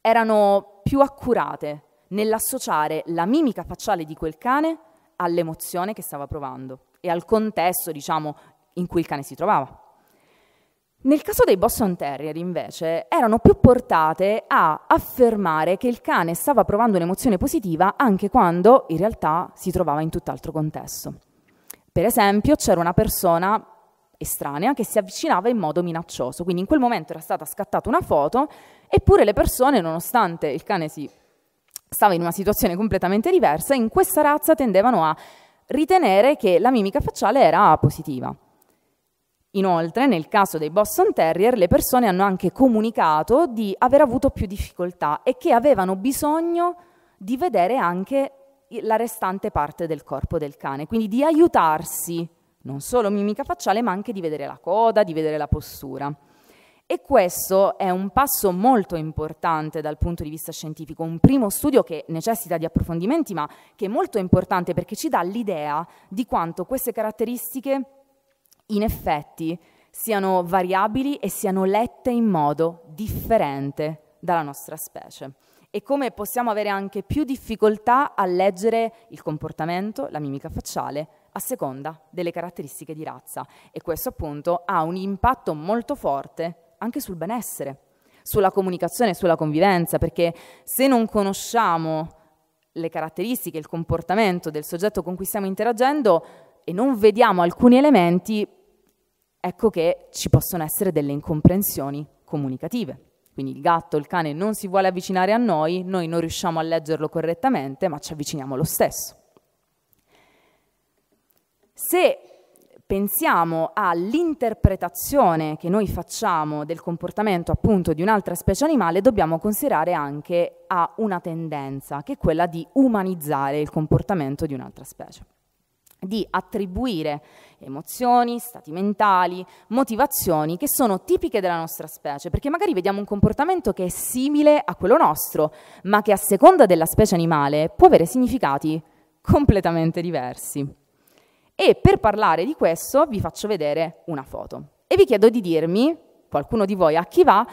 erano più accurate nell'associare la mimica facciale di quel cane all'emozione che stava provando e al contesto, diciamo, in cui il cane si trovava. Nel caso dei Boston Terrier, invece, erano più portate a affermare che il cane stava provando un'emozione positiva anche quando in realtà si trovava in tutt'altro contesto. Per esempio, c'era una persona estranea che si avvicinava in modo minaccioso. Quindi in quel momento era stata scattata una foto, eppure le persone, nonostante il cane si stava in una situazione completamente diversa, in questa razza tendevano a ritenere che la mimica facciale era positiva. Inoltre, nel caso dei Boston Terrier, le persone hanno anche comunicato di aver avuto più difficoltà e che avevano bisogno di vedere anche la restante parte del corpo del cane, quindi di aiutarsi non solo mimica facciale, ma anche di vedere la coda, di vedere la postura. E questo è un passo molto importante dal punto di vista scientifico, un primo studio che necessita di approfondimenti, ma che è molto importante perché ci dà l'idea di quanto queste caratteristiche in effetti siano variabili e siano lette in modo differente dalla nostra specie e come possiamo avere anche più difficoltà a leggere il comportamento, la mimica facciale a seconda delle caratteristiche di razza e questo appunto ha un impatto molto forte anche sul benessere, sulla comunicazione e sulla convivenza, perché se non conosciamo le caratteristiche, il comportamento del soggetto con cui stiamo interagendo e non vediamo alcuni elementi, ecco che ci possono essere delle incomprensioni comunicative. Quindi il gatto, il cane non si vuole avvicinare a noi, noi non riusciamo a leggerlo correttamente, ma ci avviciniamo lo stesso. Se pensiamo all'interpretazione che noi facciamo del comportamento appunto di un'altra specie animale, dobbiamo considerare anche a una tendenza, che è quella di umanizzare il comportamento di un'altra specie di attribuire emozioni, stati mentali, motivazioni che sono tipiche della nostra specie, perché magari vediamo un comportamento che è simile a quello nostro, ma che a seconda della specie animale può avere significati completamente diversi. E per parlare di questo vi faccio vedere una foto. E vi chiedo di dirmi, qualcuno di voi a chi va,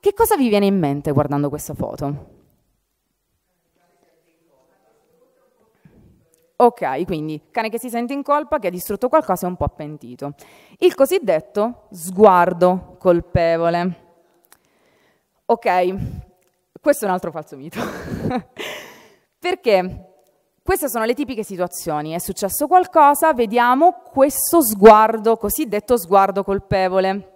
che cosa vi viene in mente guardando questa foto? Ok, quindi cane che si sente in colpa, che ha distrutto qualcosa e un po' pentito. Il cosiddetto sguardo colpevole. Ok, questo è un altro falso mito. Perché queste sono le tipiche situazioni, è successo qualcosa, vediamo questo sguardo, cosiddetto sguardo colpevole.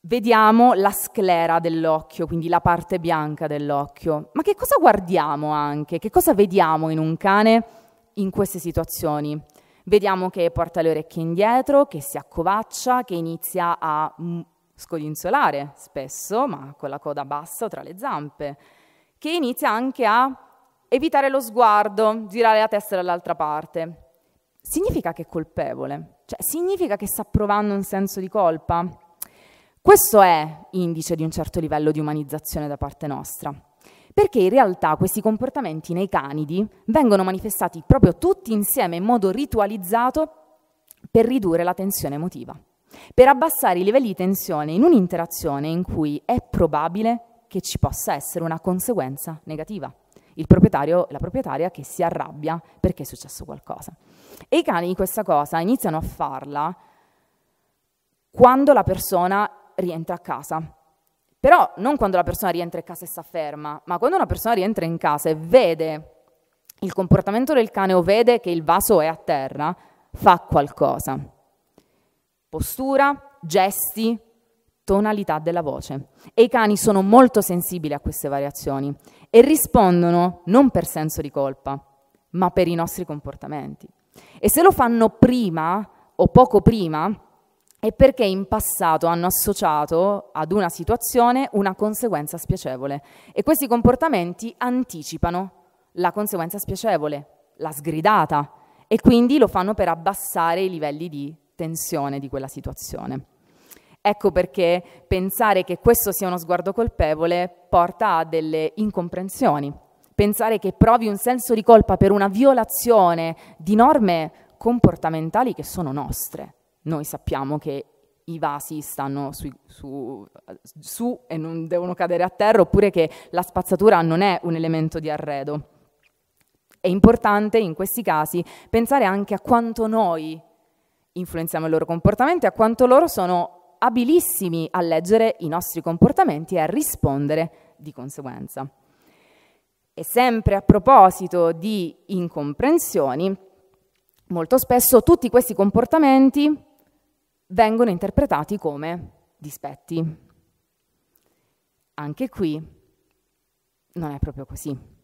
Vediamo la sclera dell'occhio, quindi la parte bianca dell'occhio. Ma che cosa guardiamo anche? Che cosa vediamo in un cane in queste situazioni? Vediamo che porta le orecchie indietro, che si accovaccia, che inizia a mm, scodinzolare spesso, ma con la coda bassa o tra le zampe, che inizia anche a evitare lo sguardo, girare la testa dall'altra parte. Significa che è colpevole, cioè significa che sta provando un senso di colpa. Questo è indice di un certo livello di umanizzazione da parte nostra, perché in realtà questi comportamenti nei canidi vengono manifestati proprio tutti insieme in modo ritualizzato per ridurre la tensione emotiva, per abbassare i livelli di tensione in un'interazione in cui è probabile che ci possa essere una conseguenza negativa il proprietario e la proprietaria che si arrabbia perché è successo qualcosa. E i cani questa cosa iniziano a farla quando la persona rientra a casa. Però non quando la persona rientra a casa e sta ferma, ma quando una persona rientra in casa e vede il comportamento del cane o vede che il vaso è a terra, fa qualcosa. Postura, gesti, tonalità della voce. E i cani sono molto sensibili a queste variazioni e rispondono non per senso di colpa, ma per i nostri comportamenti. E se lo fanno prima o poco prima, è perché in passato hanno associato ad una situazione una conseguenza spiacevole e questi comportamenti anticipano la conseguenza spiacevole, la sgridata, e quindi lo fanno per abbassare i livelli di tensione di quella situazione. Ecco perché pensare che questo sia uno sguardo colpevole porta a delle incomprensioni. Pensare che provi un senso di colpa per una violazione di norme comportamentali che sono nostre. Noi sappiamo che i vasi stanno su, su, su, e non devono cadere a terra, oppure che la spazzatura non è un elemento di arredo. È importante in questi casi pensare anche a quanto noi influenziamo il loro comportamento e a quanto loro sono abilissimi a leggere i nostri comportamenti e a rispondere di conseguenza. E sempre a proposito di incomprensioni, molto spesso tutti questi comportamenti vengono interpretati come dispetti. Anche qui non è proprio così.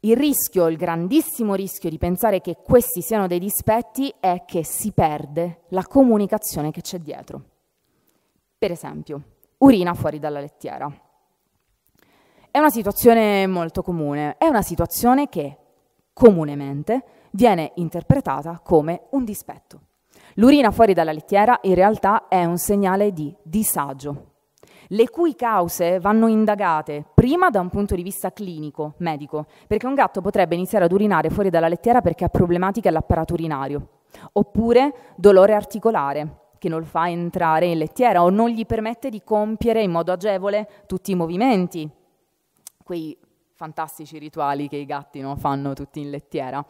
Il rischio, il grandissimo rischio di pensare che questi siano dei dispetti è che si perde la comunicazione che c'è dietro. Per esempio, urina fuori dalla lettiera. È una situazione molto comune, è una situazione che comunemente viene interpretata come un dispetto. L'urina fuori dalla lettiera in realtà è un segnale di disagio, le cui cause vanno indagate prima da un punto di vista clinico, medico, perché un gatto potrebbe iniziare ad urinare fuori dalla lettiera perché ha problematiche all'apparato urinario, oppure dolore articolare, che non lo fa entrare in lettiera o non gli permette di compiere in modo agevole tutti i movimenti, quei fantastici rituali che i gatti no, fanno tutti in lettiera.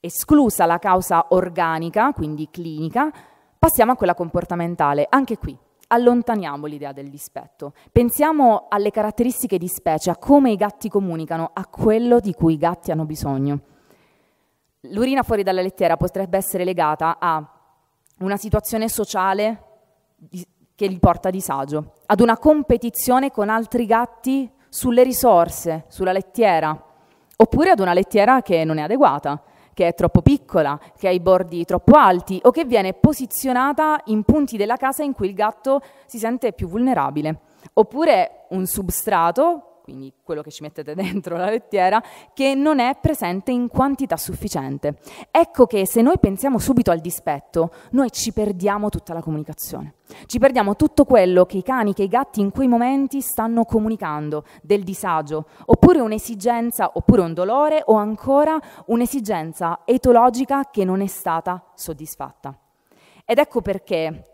Esclusa la causa organica, quindi clinica, passiamo a quella comportamentale. Anche qui allontaniamo l'idea del dispetto. Pensiamo alle caratteristiche di specie, a come i gatti comunicano, a quello di cui i gatti hanno bisogno. L'urina fuori dalla lettiera potrebbe essere legata a una situazione sociale che li porta a disagio, ad una competizione con altri gatti sulle risorse, sulla lettiera, oppure ad una lettiera che non è adeguata, che è troppo piccola, che ha i bordi troppo alti o che viene posizionata in punti della casa in cui il gatto si sente più vulnerabile, oppure un substrato quindi quello che ci mettete dentro la lettiera, che non è presente in quantità sufficiente. Ecco che se noi pensiamo subito al dispetto, noi ci perdiamo tutta la comunicazione. Ci perdiamo tutto quello che i cani, che i gatti in quei momenti stanno comunicando, del disagio, oppure un'esigenza, oppure un dolore, o ancora un'esigenza etologica che non è stata soddisfatta. Ed ecco perché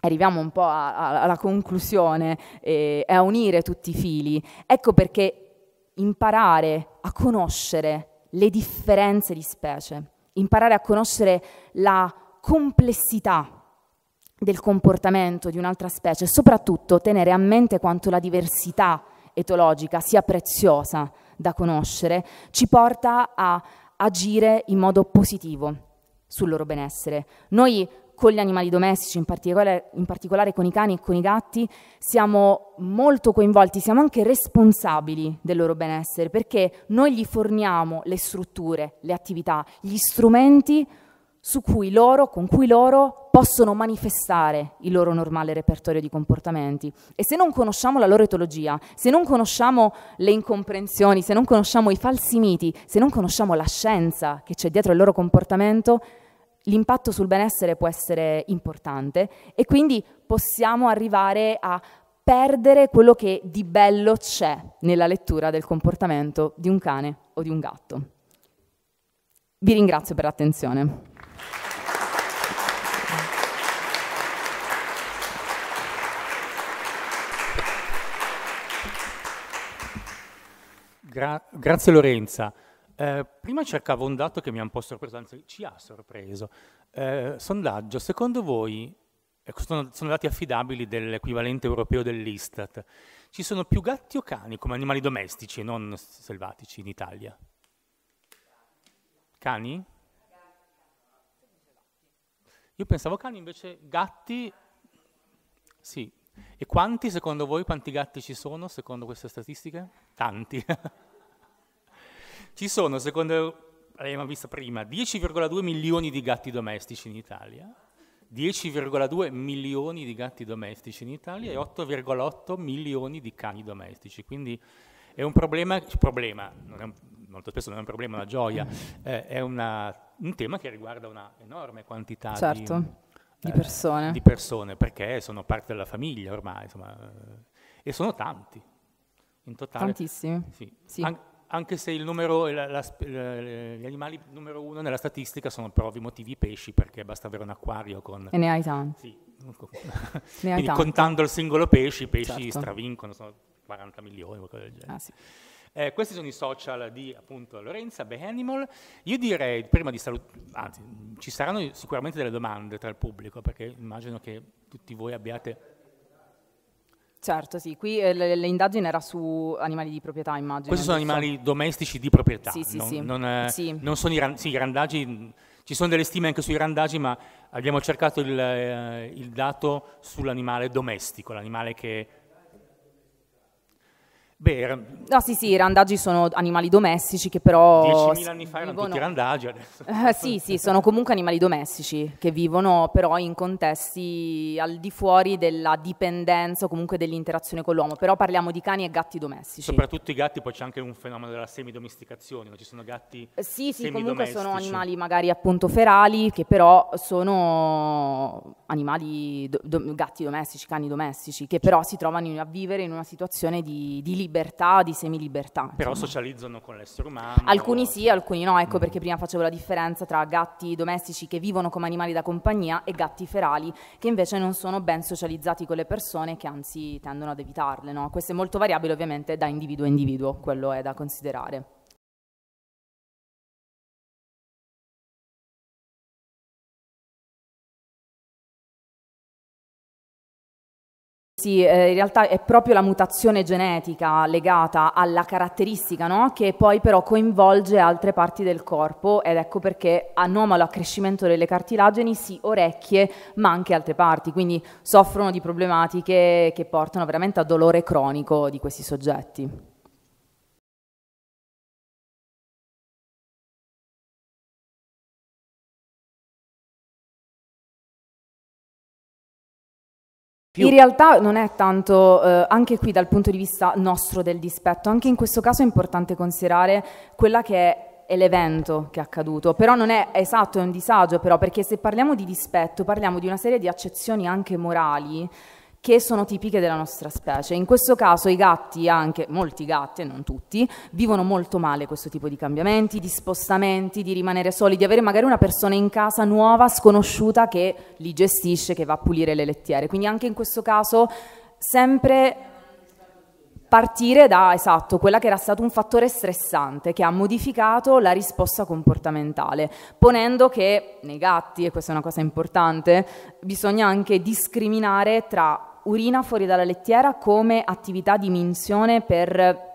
arriviamo un po' a, a, alla conclusione eh, e eh, a unire tutti i fili. Ecco perché imparare a conoscere le differenze di specie, imparare a conoscere la complessità del comportamento di un'altra specie, soprattutto tenere a mente quanto la diversità etologica sia preziosa da conoscere, ci porta a agire in modo positivo sul loro benessere. Noi con gli animali domestici, in particolare, in particolare con i cani e con i gatti, siamo molto coinvolti, siamo anche responsabili del loro benessere, perché noi gli forniamo le strutture, le attività, gli strumenti su cui loro, con cui loro possono manifestare il loro normale repertorio di comportamenti. E se non conosciamo la loro etologia, se non conosciamo le incomprensioni, se non conosciamo i falsi miti, se non conosciamo la scienza che c'è dietro il loro comportamento, l'impatto sul benessere può essere importante e quindi possiamo arrivare a perdere quello che di bello c'è nella lettura del comportamento di un cane o di un gatto. Vi ringrazio per l'attenzione. Gra grazie Lorenza. Eh, prima cercavo un dato che mi ha un po' sorpreso, anzi ci ha sorpreso. Eh, sondaggio, secondo voi, ecco, sono, sono dati affidabili dell'equivalente europeo dell'Istat, ci sono più gatti o cani come animali domestici e non selvatici in Italia? Cani? Io pensavo cani, invece gatti, sì. E quanti secondo voi, quanti gatti ci sono secondo queste statistiche? Tanti. Ci sono, secondo, l'abbiamo visto prima, 10,2 milioni di gatti domestici in Italia, 10,2 milioni di gatti domestici in Italia e 8,8 milioni di cani domestici. Quindi è un problema, problema è un, molto spesso non è un problema, è una gioia, eh, è una, un tema che riguarda una enorme quantità certo, di, di, eh, persone. Eh, di, persone. perché sono parte della famiglia ormai, insomma, eh, e sono tanti. In totale, Tantissimi. Sì. Sì. An- anche se il numero, la, la, gli animali numero uno nella statistica sono per ovvi motivi i pesci, perché basta avere un acquario con... E ne hai tanti. Sì. ne hai tanti. contando il singolo pesce, i pesci certo. stravincono, sono 40 milioni o qualcosa del genere. Ah, sì. eh, questi sono i social di appunto Lorenza, Behanimal. Io direi, prima di salutare, anzi, ci saranno sicuramente delle domande tra il pubblico, perché immagino che tutti voi abbiate Certo, sì, qui eh, l'indagine era su animali di proprietà, immagino. Questi sono animali so. domestici di proprietà, sì, sì, non, sì. Non, eh, sì. non sono i, ran- sì, i randaggi, ci sono delle stime anche sui randaggi, ma abbiamo cercato il, eh, il dato sull'animale domestico, l'animale che Beh, no, sì, sì, i randaggi sono animali domestici che però... 10.000 anni fa erano vivono... tutti randaggi adesso. Eh, sì, sì, sono comunque animali domestici che vivono però in contesti al di fuori della dipendenza o comunque dell'interazione con l'uomo, però parliamo di cani e gatti domestici. Soprattutto i gatti, poi c'è anche un fenomeno della semidomesticazione, ci sono gatti eh, Sì, sì, comunque sono animali magari appunto ferali che però sono animali, do, do, gatti domestici, cani domestici, che però si trovano a vivere in una situazione di, di libertà, di semilibertà. Insomma. Però socializzano con l'essere umano. Alcuni sì, alcuni no, ecco mm. perché prima facevo la differenza tra gatti domestici che vivono come animali da compagnia e gatti ferali che invece non sono ben socializzati con le persone che anzi tendono ad evitarle. No? Questo è molto variabile ovviamente da individuo a individuo, quello è da considerare. Sì, eh, in realtà è proprio la mutazione genetica legata alla caratteristica no? che poi però coinvolge altre parti del corpo ed ecco perché anomalo accrescimento delle cartilagini, sì, orecchie, ma anche altre parti, quindi soffrono di problematiche che portano veramente a dolore cronico di questi soggetti. più. In realtà non è tanto, eh, anche qui dal punto di vista nostro del dispetto, anche in questo caso è importante considerare quella che è l'evento che è accaduto, però non è esatto, è un disagio però, perché se parliamo di dispetto parliamo di una serie di accezioni anche morali che sono tipiche della nostra specie. In questo caso i gatti, anche molti gatti, non tutti, vivono molto male questo tipo di cambiamenti, di spostamenti, di rimanere soli, di avere magari una persona in casa nuova, sconosciuta, che li gestisce, che va a pulire le lettiere. Quindi anche in questo caso sempre partire da, esatto, quella che era stato un fattore stressante che ha modificato la risposta comportamentale, ponendo che nei gatti, e questa è una cosa importante, bisogna anche discriminare tra urina fuori dalla lettiera come attività di minzione per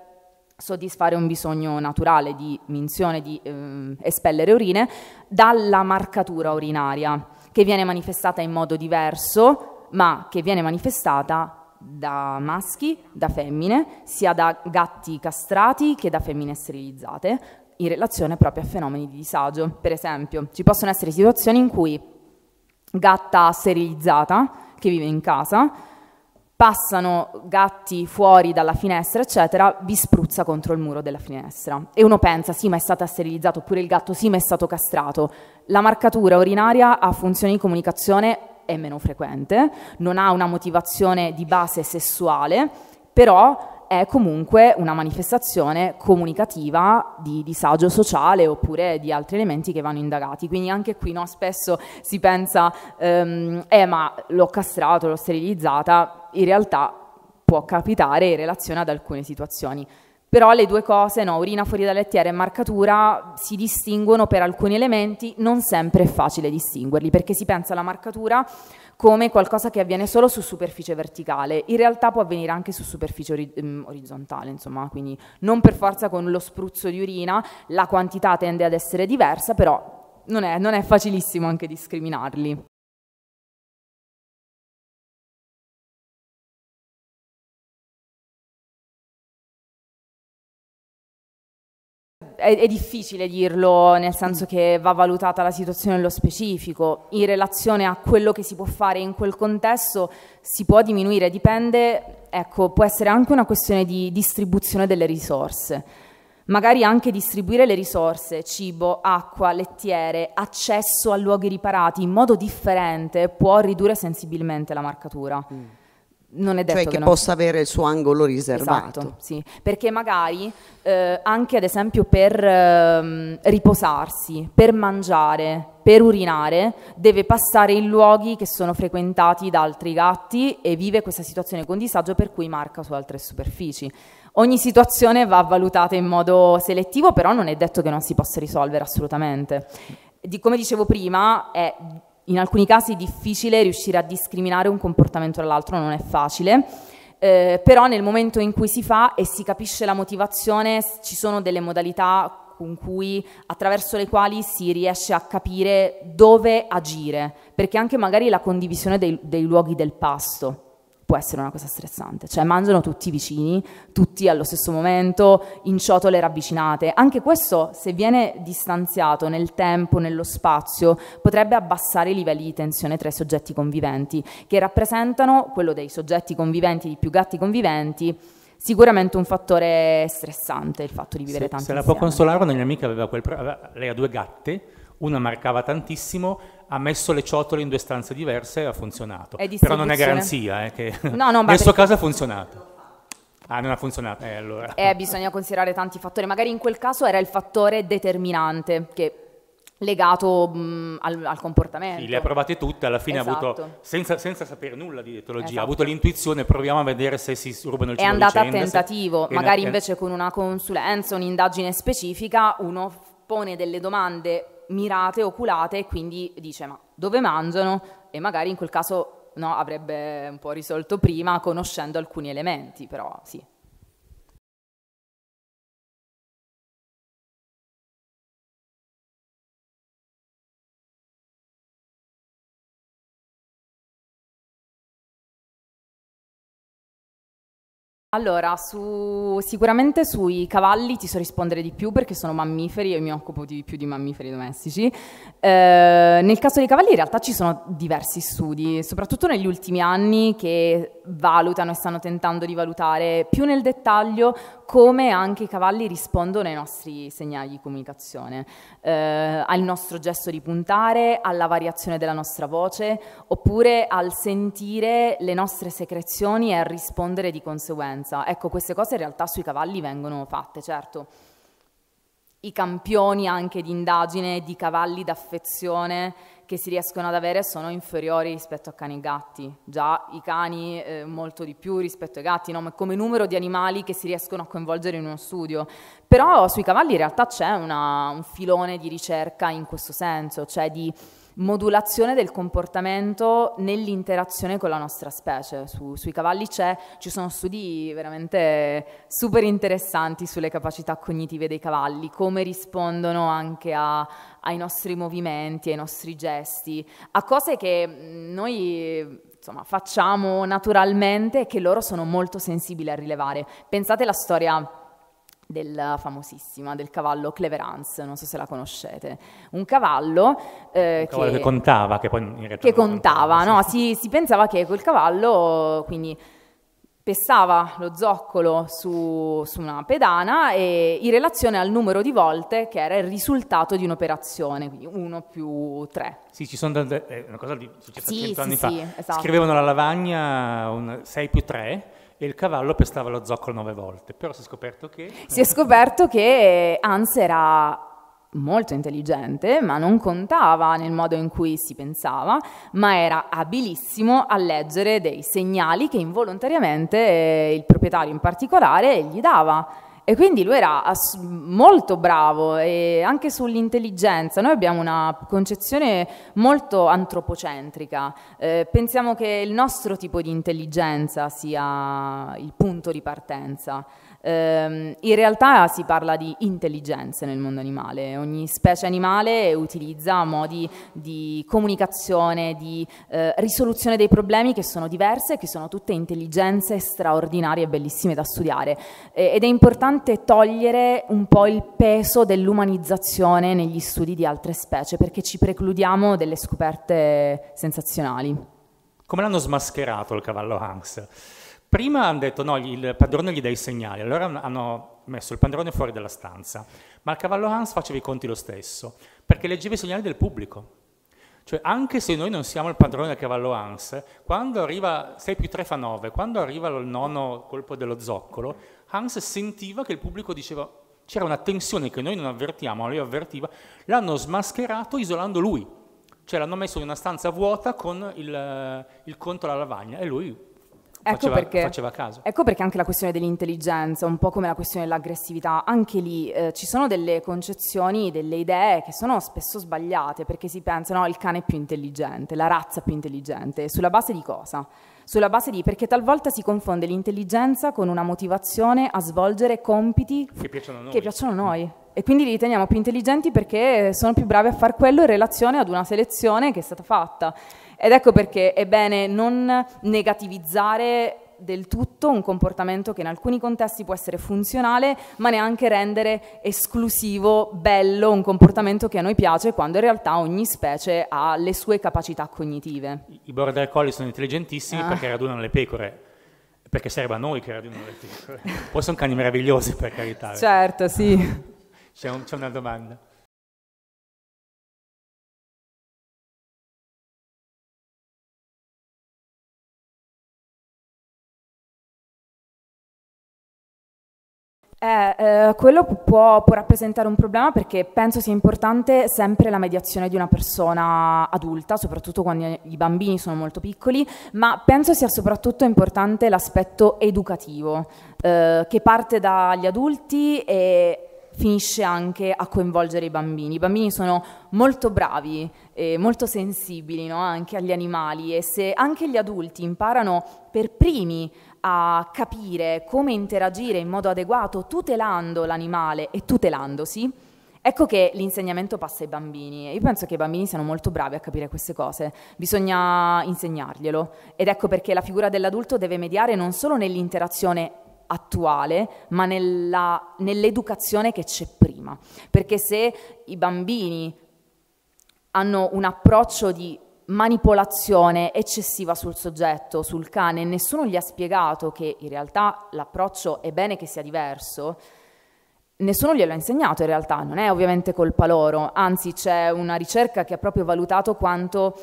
soddisfare un bisogno naturale di minzione, di eh, espellere urine, dalla marcatura urinaria, che viene manifestata in modo diverso, ma che viene manifestata da maschi, da femmine, sia da gatti castrati che da femmine sterilizzate, in relazione proprio a fenomeni di disagio. Per esempio, ci possono essere situazioni in cui gatta sterilizzata, che vive in casa, passano gatti fuori dalla finestra, eccetera, vi spruzza contro il muro della finestra. E uno pensa, sì, ma è stata sterilizzata, oppure il gatto, sì, ma è stato castrato. La marcatura urinaria ha funzioni di comunicazione, è meno frequente, non ha una motivazione di base sessuale, però è comunque una manifestazione comunicativa di disagio sociale oppure di altri elementi che vanno indagati. Quindi anche qui no, spesso si pensa, ehm, eh ma l'ho castrato, l'ho sterilizzata, in realtà può capitare in relazione ad alcune situazioni però le due cose, no, urina fuori da lettiera e marcatura, si distinguono per alcuni elementi, non sempre è facile distinguerli, perché si pensa alla marcatura come qualcosa che avviene solo su superficie verticale, in realtà può avvenire anche su superficie mm, orizzontale, insomma, quindi non per forza con lo spruzzo di urina, la quantità tende ad essere diversa, però non è, non è facilissimo anche discriminarli. è, è, difficile dirlo, nel senso che va valutata la situazione nello specifico. In relazione a quello che si può fare in quel contesto si può diminuire, dipende, ecco, può essere anche una questione di distribuzione delle risorse. Magari anche distribuire le risorse, cibo, acqua, lettiere, accesso a luoghi riparati in modo differente può ridurre sensibilmente la marcatura. Mm non è cioè detto cioè che, che possa avere il suo angolo riservato. Esatto, sì, perché magari eh, anche ad esempio per eh, riposarsi, per mangiare, per urinare, deve passare in luoghi che sono frequentati da altri gatti e vive questa situazione con disagio per cui marca su altre superfici. Ogni situazione va valutata in modo selettivo, però non è detto che non si possa risolvere assolutamente. Di, come dicevo prima, è in alcuni casi è difficile riuscire a discriminare un comportamento dall'altro, non è facile. Eh, però nel momento in cui si fa e si capisce la motivazione ci sono delle modalità con cui, attraverso le quali si riesce a capire dove agire, perché anche magari la condivisione dei, dei luoghi del pasto, può essere una cosa stressante, cioè mangiano tutti vicini, tutti allo stesso momento, in ciotole ravvicinate. Anche questo, se viene distanziato nel tempo, nello spazio, potrebbe abbassare i livelli di tensione tra i soggetti conviventi, che rappresentano quello dei soggetti conviventi, di più gatti conviventi, sicuramente un fattore stressante il fatto di vivere se, tanto. Se la può consolare, una mia amica aveva quel, problema. lei ha due gatte, una marcava tantissimo, ha messo le ciotole in due stanze diverse e ha funzionato. Però non è eh? garanzia, eh, che no, no, nel suo caso ha funzionato. Ah, non ha funzionato, eh, allora. Eh, bisogna considerare tanti fattori. Magari in quel caso era il fattore determinante, che legato mh, al, al, comportamento. Sì, le ha provate tutte, alla fine esatto. ha avuto, esatto. senza, senza, sapere nulla di etologia, esatto. ha avuto l'intuizione, proviamo a vedere se si rubano il È andata a tentativo, se... magari invece con una consulenza, un'indagine specifica, uno pone delle domande mirate, oculate, e quindi dice ma dove mangiano? E magari in quel caso no, avrebbe un po' risolto prima conoscendo alcuni elementi, però sì, Allora, su, sicuramente sui cavalli ti so rispondere di più perché sono mammiferi e mi occupo di più di mammiferi domestici. Eh, nel caso dei cavalli in realtà ci sono diversi studi, soprattutto negli ultimi anni, che valutano e stanno tentando di valutare più nel dettaglio come anche i cavalli rispondono ai nostri segnali di comunicazione, eh, al nostro gesto di puntare, alla variazione della nostra voce, oppure al sentire le nostre secrezioni e al rispondere di conseguenza presenza. Ecco, queste cose in realtà sui cavalli vengono fatte, certo. I campioni anche di indagine di cavalli d'affezione che si riescono ad avere sono inferiori rispetto a cani e gatti. Già i cani eh, molto di più rispetto ai gatti, no? Ma come numero di animali che si riescono a coinvolgere in uno studio. Però sui cavalli in realtà c'è una, un filone di ricerca in questo senso, cioè di modulazione del comportamento nell'interazione con la nostra specie. Su, sui cavalli c'è, ci sono studi veramente super interessanti sulle capacità cognitive dei cavalli, come rispondono anche a, ai nostri movimenti, ai nostri gesti, a cose che mm, noi insomma, facciamo naturalmente e che loro sono molto sensibili a rilevare. Pensate alla storia della famosissima, del cavallo Cleverance, non so se la conoscete. Un cavallo, eh, un cavallo che, che, contava, che poi in realtà... Che contava, contava, no? Si, si pensava che quel cavallo, quindi pessava lo zoccolo su, su una pedana e, in relazione al numero di volte che era il risultato di un'operazione, quindi 1 più 3. Sì, ci sono tante, eh, è una cosa di successa sì, 100 sì, anni sì, fa. Esatto. Scrivevano alla lavagna un 6 più 3 e il cavallo pestava lo zoccolo nove volte. Però si è scoperto che... Si è scoperto che eh, Hans era molto intelligente, ma non contava nel modo in cui si pensava, ma era abilissimo a leggere dei segnali che involontariamente eh, il proprietario in particolare gli dava. E quindi lui era molto bravo e anche sull'intelligenza. Noi abbiamo una concezione molto antropocentrica. Eh, pensiamo che il nostro tipo di intelligenza sia il punto di partenza. Ehm, in realtà si parla di intelligenze nel mondo animale, ogni specie animale utilizza modi di comunicazione, di eh, risoluzione dei problemi che sono diverse, che sono tutte intelligenze straordinarie e bellissime da studiare ed è importante togliere un po' il peso dell'umanizzazione negli studi di altre specie perché ci precludiamo delle scoperte sensazionali. Come l'hanno smascherato il cavallo Hans? Prima hanno detto no, il padrone gli dà i segnali, allora hanno messo il padrone fuori dalla stanza, ma il cavallo Hans faceva i conti lo stesso, perché leggeva i segnali del pubblico. Cioè, anche se noi non siamo il padrone del cavallo Hans, quando arriva 6 più 3 fa 9, quando arriva il nono colpo dello zoccolo, Hans sentiva che il pubblico diceva c'era una tensione che noi non avvertiamo, ma lui avvertiva, l'hanno smascherato isolando lui. Cioè l'hanno messo in una stanza vuota con il, il conto alla lavagna e lui Ecco faceva, perché, faceva caso. Ecco perché anche la questione dell'intelligenza, un po' come la questione dell'aggressività, anche lì eh, ci sono delle concezioni, delle idee che sono spesso sbagliate perché si pensa no, il cane è più intelligente, la razza è più intelligente, sulla base di cosa? Sulla base di perché talvolta si confonde l'intelligenza con una motivazione a svolgere compiti che piacciono a noi. Che piacciono noi. E quindi li riteniamo più intelligenti perché sono più bravi a fare quello in relazione ad una selezione che è stata fatta. Ed ecco perché è bene non negativizzare del tutto un comportamento che in alcuni contesti può essere funzionale, ma neanche rendere esclusivo, bello un comportamento che a noi piace, quando in realtà ogni specie ha le sue capacità cognitive. I border collie sono intelligentissimi ah. perché radunano le pecore. Perché serve a noi che radunano le pecore. Poi sono cani meravigliosi, per carità. Eh. Certo, sì. c'è, un, c'è una domanda. Eh, eh, quello può, può, rappresentare un problema perché penso sia importante sempre la mediazione di una persona adulta, soprattutto quando i bambini sono molto piccoli, ma penso sia soprattutto importante l'aspetto educativo eh, che parte dagli adulti e finisce anche a coinvolgere i bambini. I bambini sono molto bravi e molto sensibili no? anche agli animali e se anche gli adulti imparano per primi a capire come interagire in modo adeguato tutelando l'animale e tutelandosi, Ecco che l'insegnamento passa ai bambini. Io penso che i bambini siano molto bravi a capire queste cose, bisogna insegnarglielo. Ed ecco perché la figura dell'adulto deve mediare non solo nell'interazione attuale, ma nella, nell'educazione che c'è prima. Perché se i bambini hanno un approccio di manipolazione eccessiva sul soggetto, sul cane, nessuno gli ha spiegato che in realtà l'approccio è bene che sia diverso, nessuno glielo ha insegnato in realtà, non è ovviamente colpa loro, anzi c'è una ricerca che ha proprio valutato quanto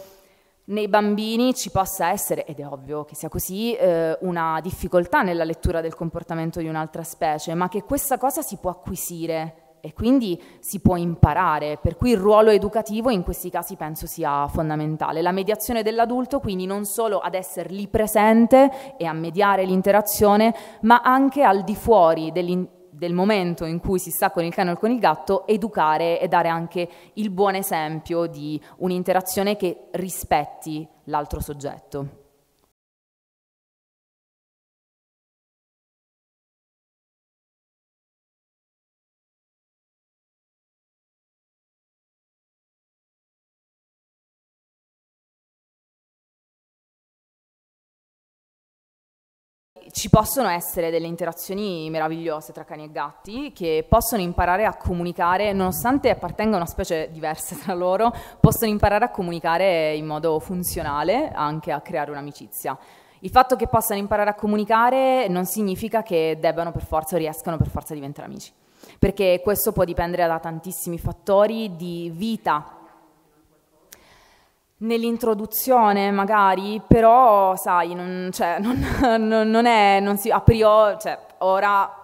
nei bambini ci possa essere, ed è ovvio che sia così, eh, una difficoltà nella lettura del comportamento di un'altra specie, ma che questa cosa si può acquisire e quindi si può imparare, per cui il ruolo educativo in questi casi penso sia fondamentale. La mediazione dell'adulto quindi non solo ad essere lì presente e a mediare l'interazione, ma anche al di fuori del momento in cui si sta con il cane o con il gatto, educare e dare anche il buon esempio di un'interazione che rispetti l'altro soggetto. ci possono essere delle interazioni meravigliose tra cani e gatti che possono imparare a comunicare, nonostante appartengano a specie diverse tra loro, possono imparare a comunicare in modo funzionale, anche a creare un'amicizia. Il fatto che possano imparare a comunicare non significa che debbano per forza o riescano per forza a diventare amici, perché questo può dipendere da tantissimi fattori di vita nell'introduzione magari, però sai, non, cioè, non, non, non è, non si, a priori, cioè, ora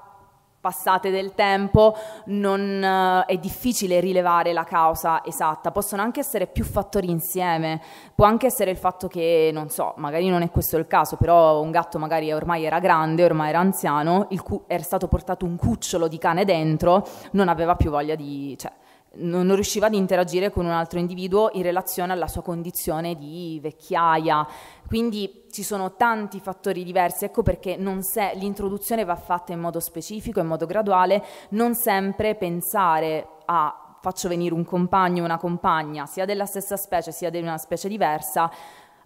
passate del tempo, non eh, è difficile rilevare la causa esatta, possono anche essere più fattori insieme, può anche essere il fatto che, non so, magari non è questo il caso, però un gatto magari ormai era grande, ormai era anziano, era stato portato un cucciolo di cane dentro, non aveva più voglia di... Cioè, non, riusciva ad interagire con un altro individuo in relazione alla sua condizione di vecchiaia. Quindi ci sono tanti fattori diversi, ecco perché l'introduzione va fatta in modo specifico, in modo graduale, non sempre pensare a faccio venire un compagno o una compagna, sia della stessa specie sia di una specie diversa,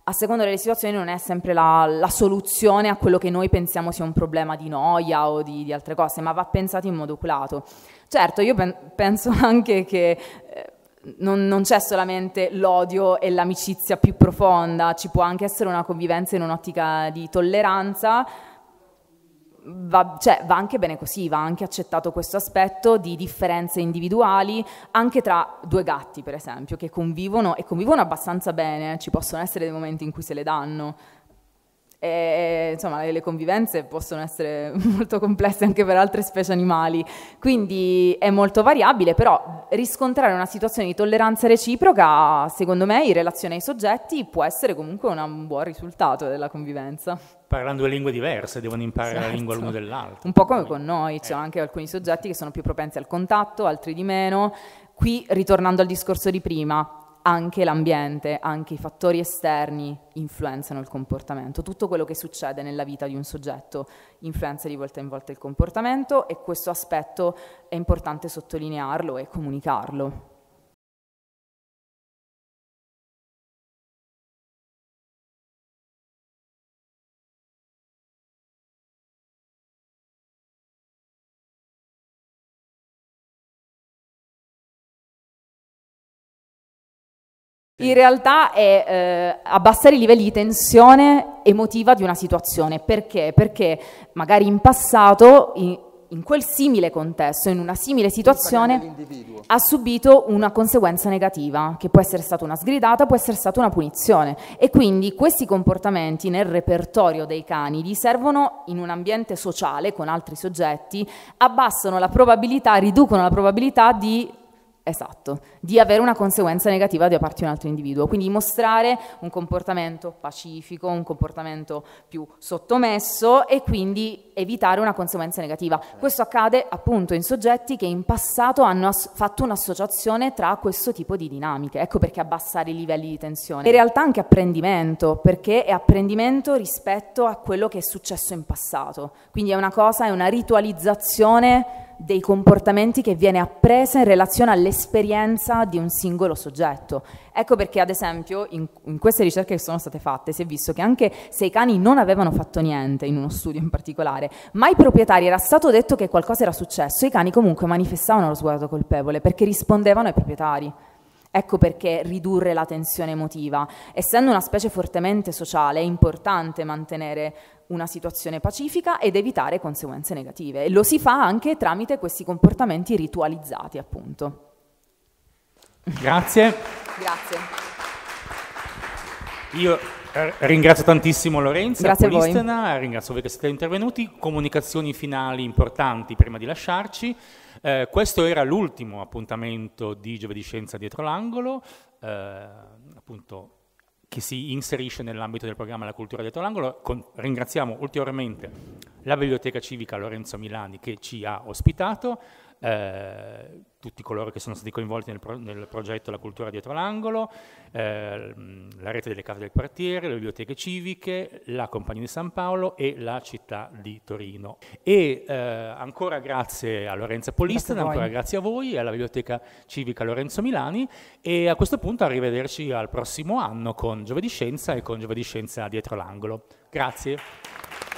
a seconda delle situazioni non è sempre la, la, soluzione a quello che noi pensiamo sia un problema di noia o di, di altre cose, ma va pensato in modo oculato. Certo, io pen- penso anche che... Eh, non, non, c'è solamente l'odio e l'amicizia più profonda, ci può anche essere una convivenza in un'ottica di tolleranza, Va, cioè, va, anche bene così, va anche accettato questo aspetto di differenze individuali anche tra due gatti, per esempio, che convivono e convivono abbastanza bene, ci possono essere dei momenti in cui se le danno, e, insomma, le convivenze possono essere molto complesse anche per altre specie animali, quindi è molto variabile, però riscontrare una situazione di tolleranza reciproca, secondo me, in relazione ai soggetti può essere comunque un buon risultato della convivenza. Parlando due lingue diverse, devono imparare certo. la lingua l'uno esatto. dell'altro. Un po' come con noi, eh. c'è anche alcuni soggetti che sono più propensi al contatto, altri di meno. Qui, ritornando al discorso di prima, anche l'ambiente, anche i fattori esterni influenzano il comportamento. Tutto quello che succede nella vita di un soggetto influenza di volta in volta il comportamento e questo aspetto è importante sottolinearlo e comunicarlo. In realtà è eh, abbassare i livelli di tensione emotiva di una situazione. Perché? Perché magari in passato, in, in quel simile contesto, in una simile situazione, ha subito una conseguenza negativa, che può essere stata una sgridata, può essere stata una punizione. E quindi questi comportamenti nel repertorio dei cani gli servono in un ambiente sociale con altri soggetti, abbassano la probabilità, riducono la probabilità di Esatto, di avere una conseguenza negativa da parte di un altro individuo, quindi mostrare un comportamento pacifico, un comportamento più sottomesso e quindi evitare una conseguenza negativa. Questo accade appunto in soggetti che in passato hanno fatto un'associazione tra questo tipo di dinamiche, ecco perché abbassare i livelli di tensione. In realtà anche apprendimento, perché è apprendimento rispetto a quello che è successo in passato, quindi è una cosa, è una ritualizzazione dei comportamenti che viene appresa in relazione all'esperienza di un singolo soggetto. Ecco perché, ad esempio, in, in, queste ricerche che sono state fatte si è visto che anche se i cani non avevano fatto niente, in uno studio in particolare, ma ai proprietari era stato detto che qualcosa era successo, i cani comunque manifestavano lo sguardo colpevole perché rispondevano ai proprietari. Ecco perché ridurre la tensione emotiva. Essendo una specie fortemente sociale è importante mantenere una situazione pacifica ed evitare conseguenze negative. E lo si fa anche tramite questi comportamenti ritualizzati, appunto. Grazie. Grazie. Io eh, ringrazio tantissimo Lorenzo, Grazie Polistena, ringrazio voi che siete intervenuti. Comunicazioni finali importanti prima di lasciarci. Eh, questo era l'ultimo appuntamento di Giovedì Scienza dietro l'angolo, eh, appunto che si inserisce nell'ambito del programma La cultura dietro l'angolo. Con, ringraziamo ulteriormente la Biblioteca Civica Lorenzo Milani che ci ha ospitato. Eh, tutti coloro che sono stati coinvolti nel, pro- nel progetto La cultura dietro l'angolo, eh, la rete delle case del quartiere, le biblioteche civiche, la Compagnia di San Paolo e la città di Torino. E eh, ancora grazie a Lorenza Polista, ancora grazie a voi e alla biblioteca civica Lorenzo Milani e a questo punto arrivederci al prossimo anno con Giovedì Scienza e con Giovedì Scienza dietro l'angolo. Grazie.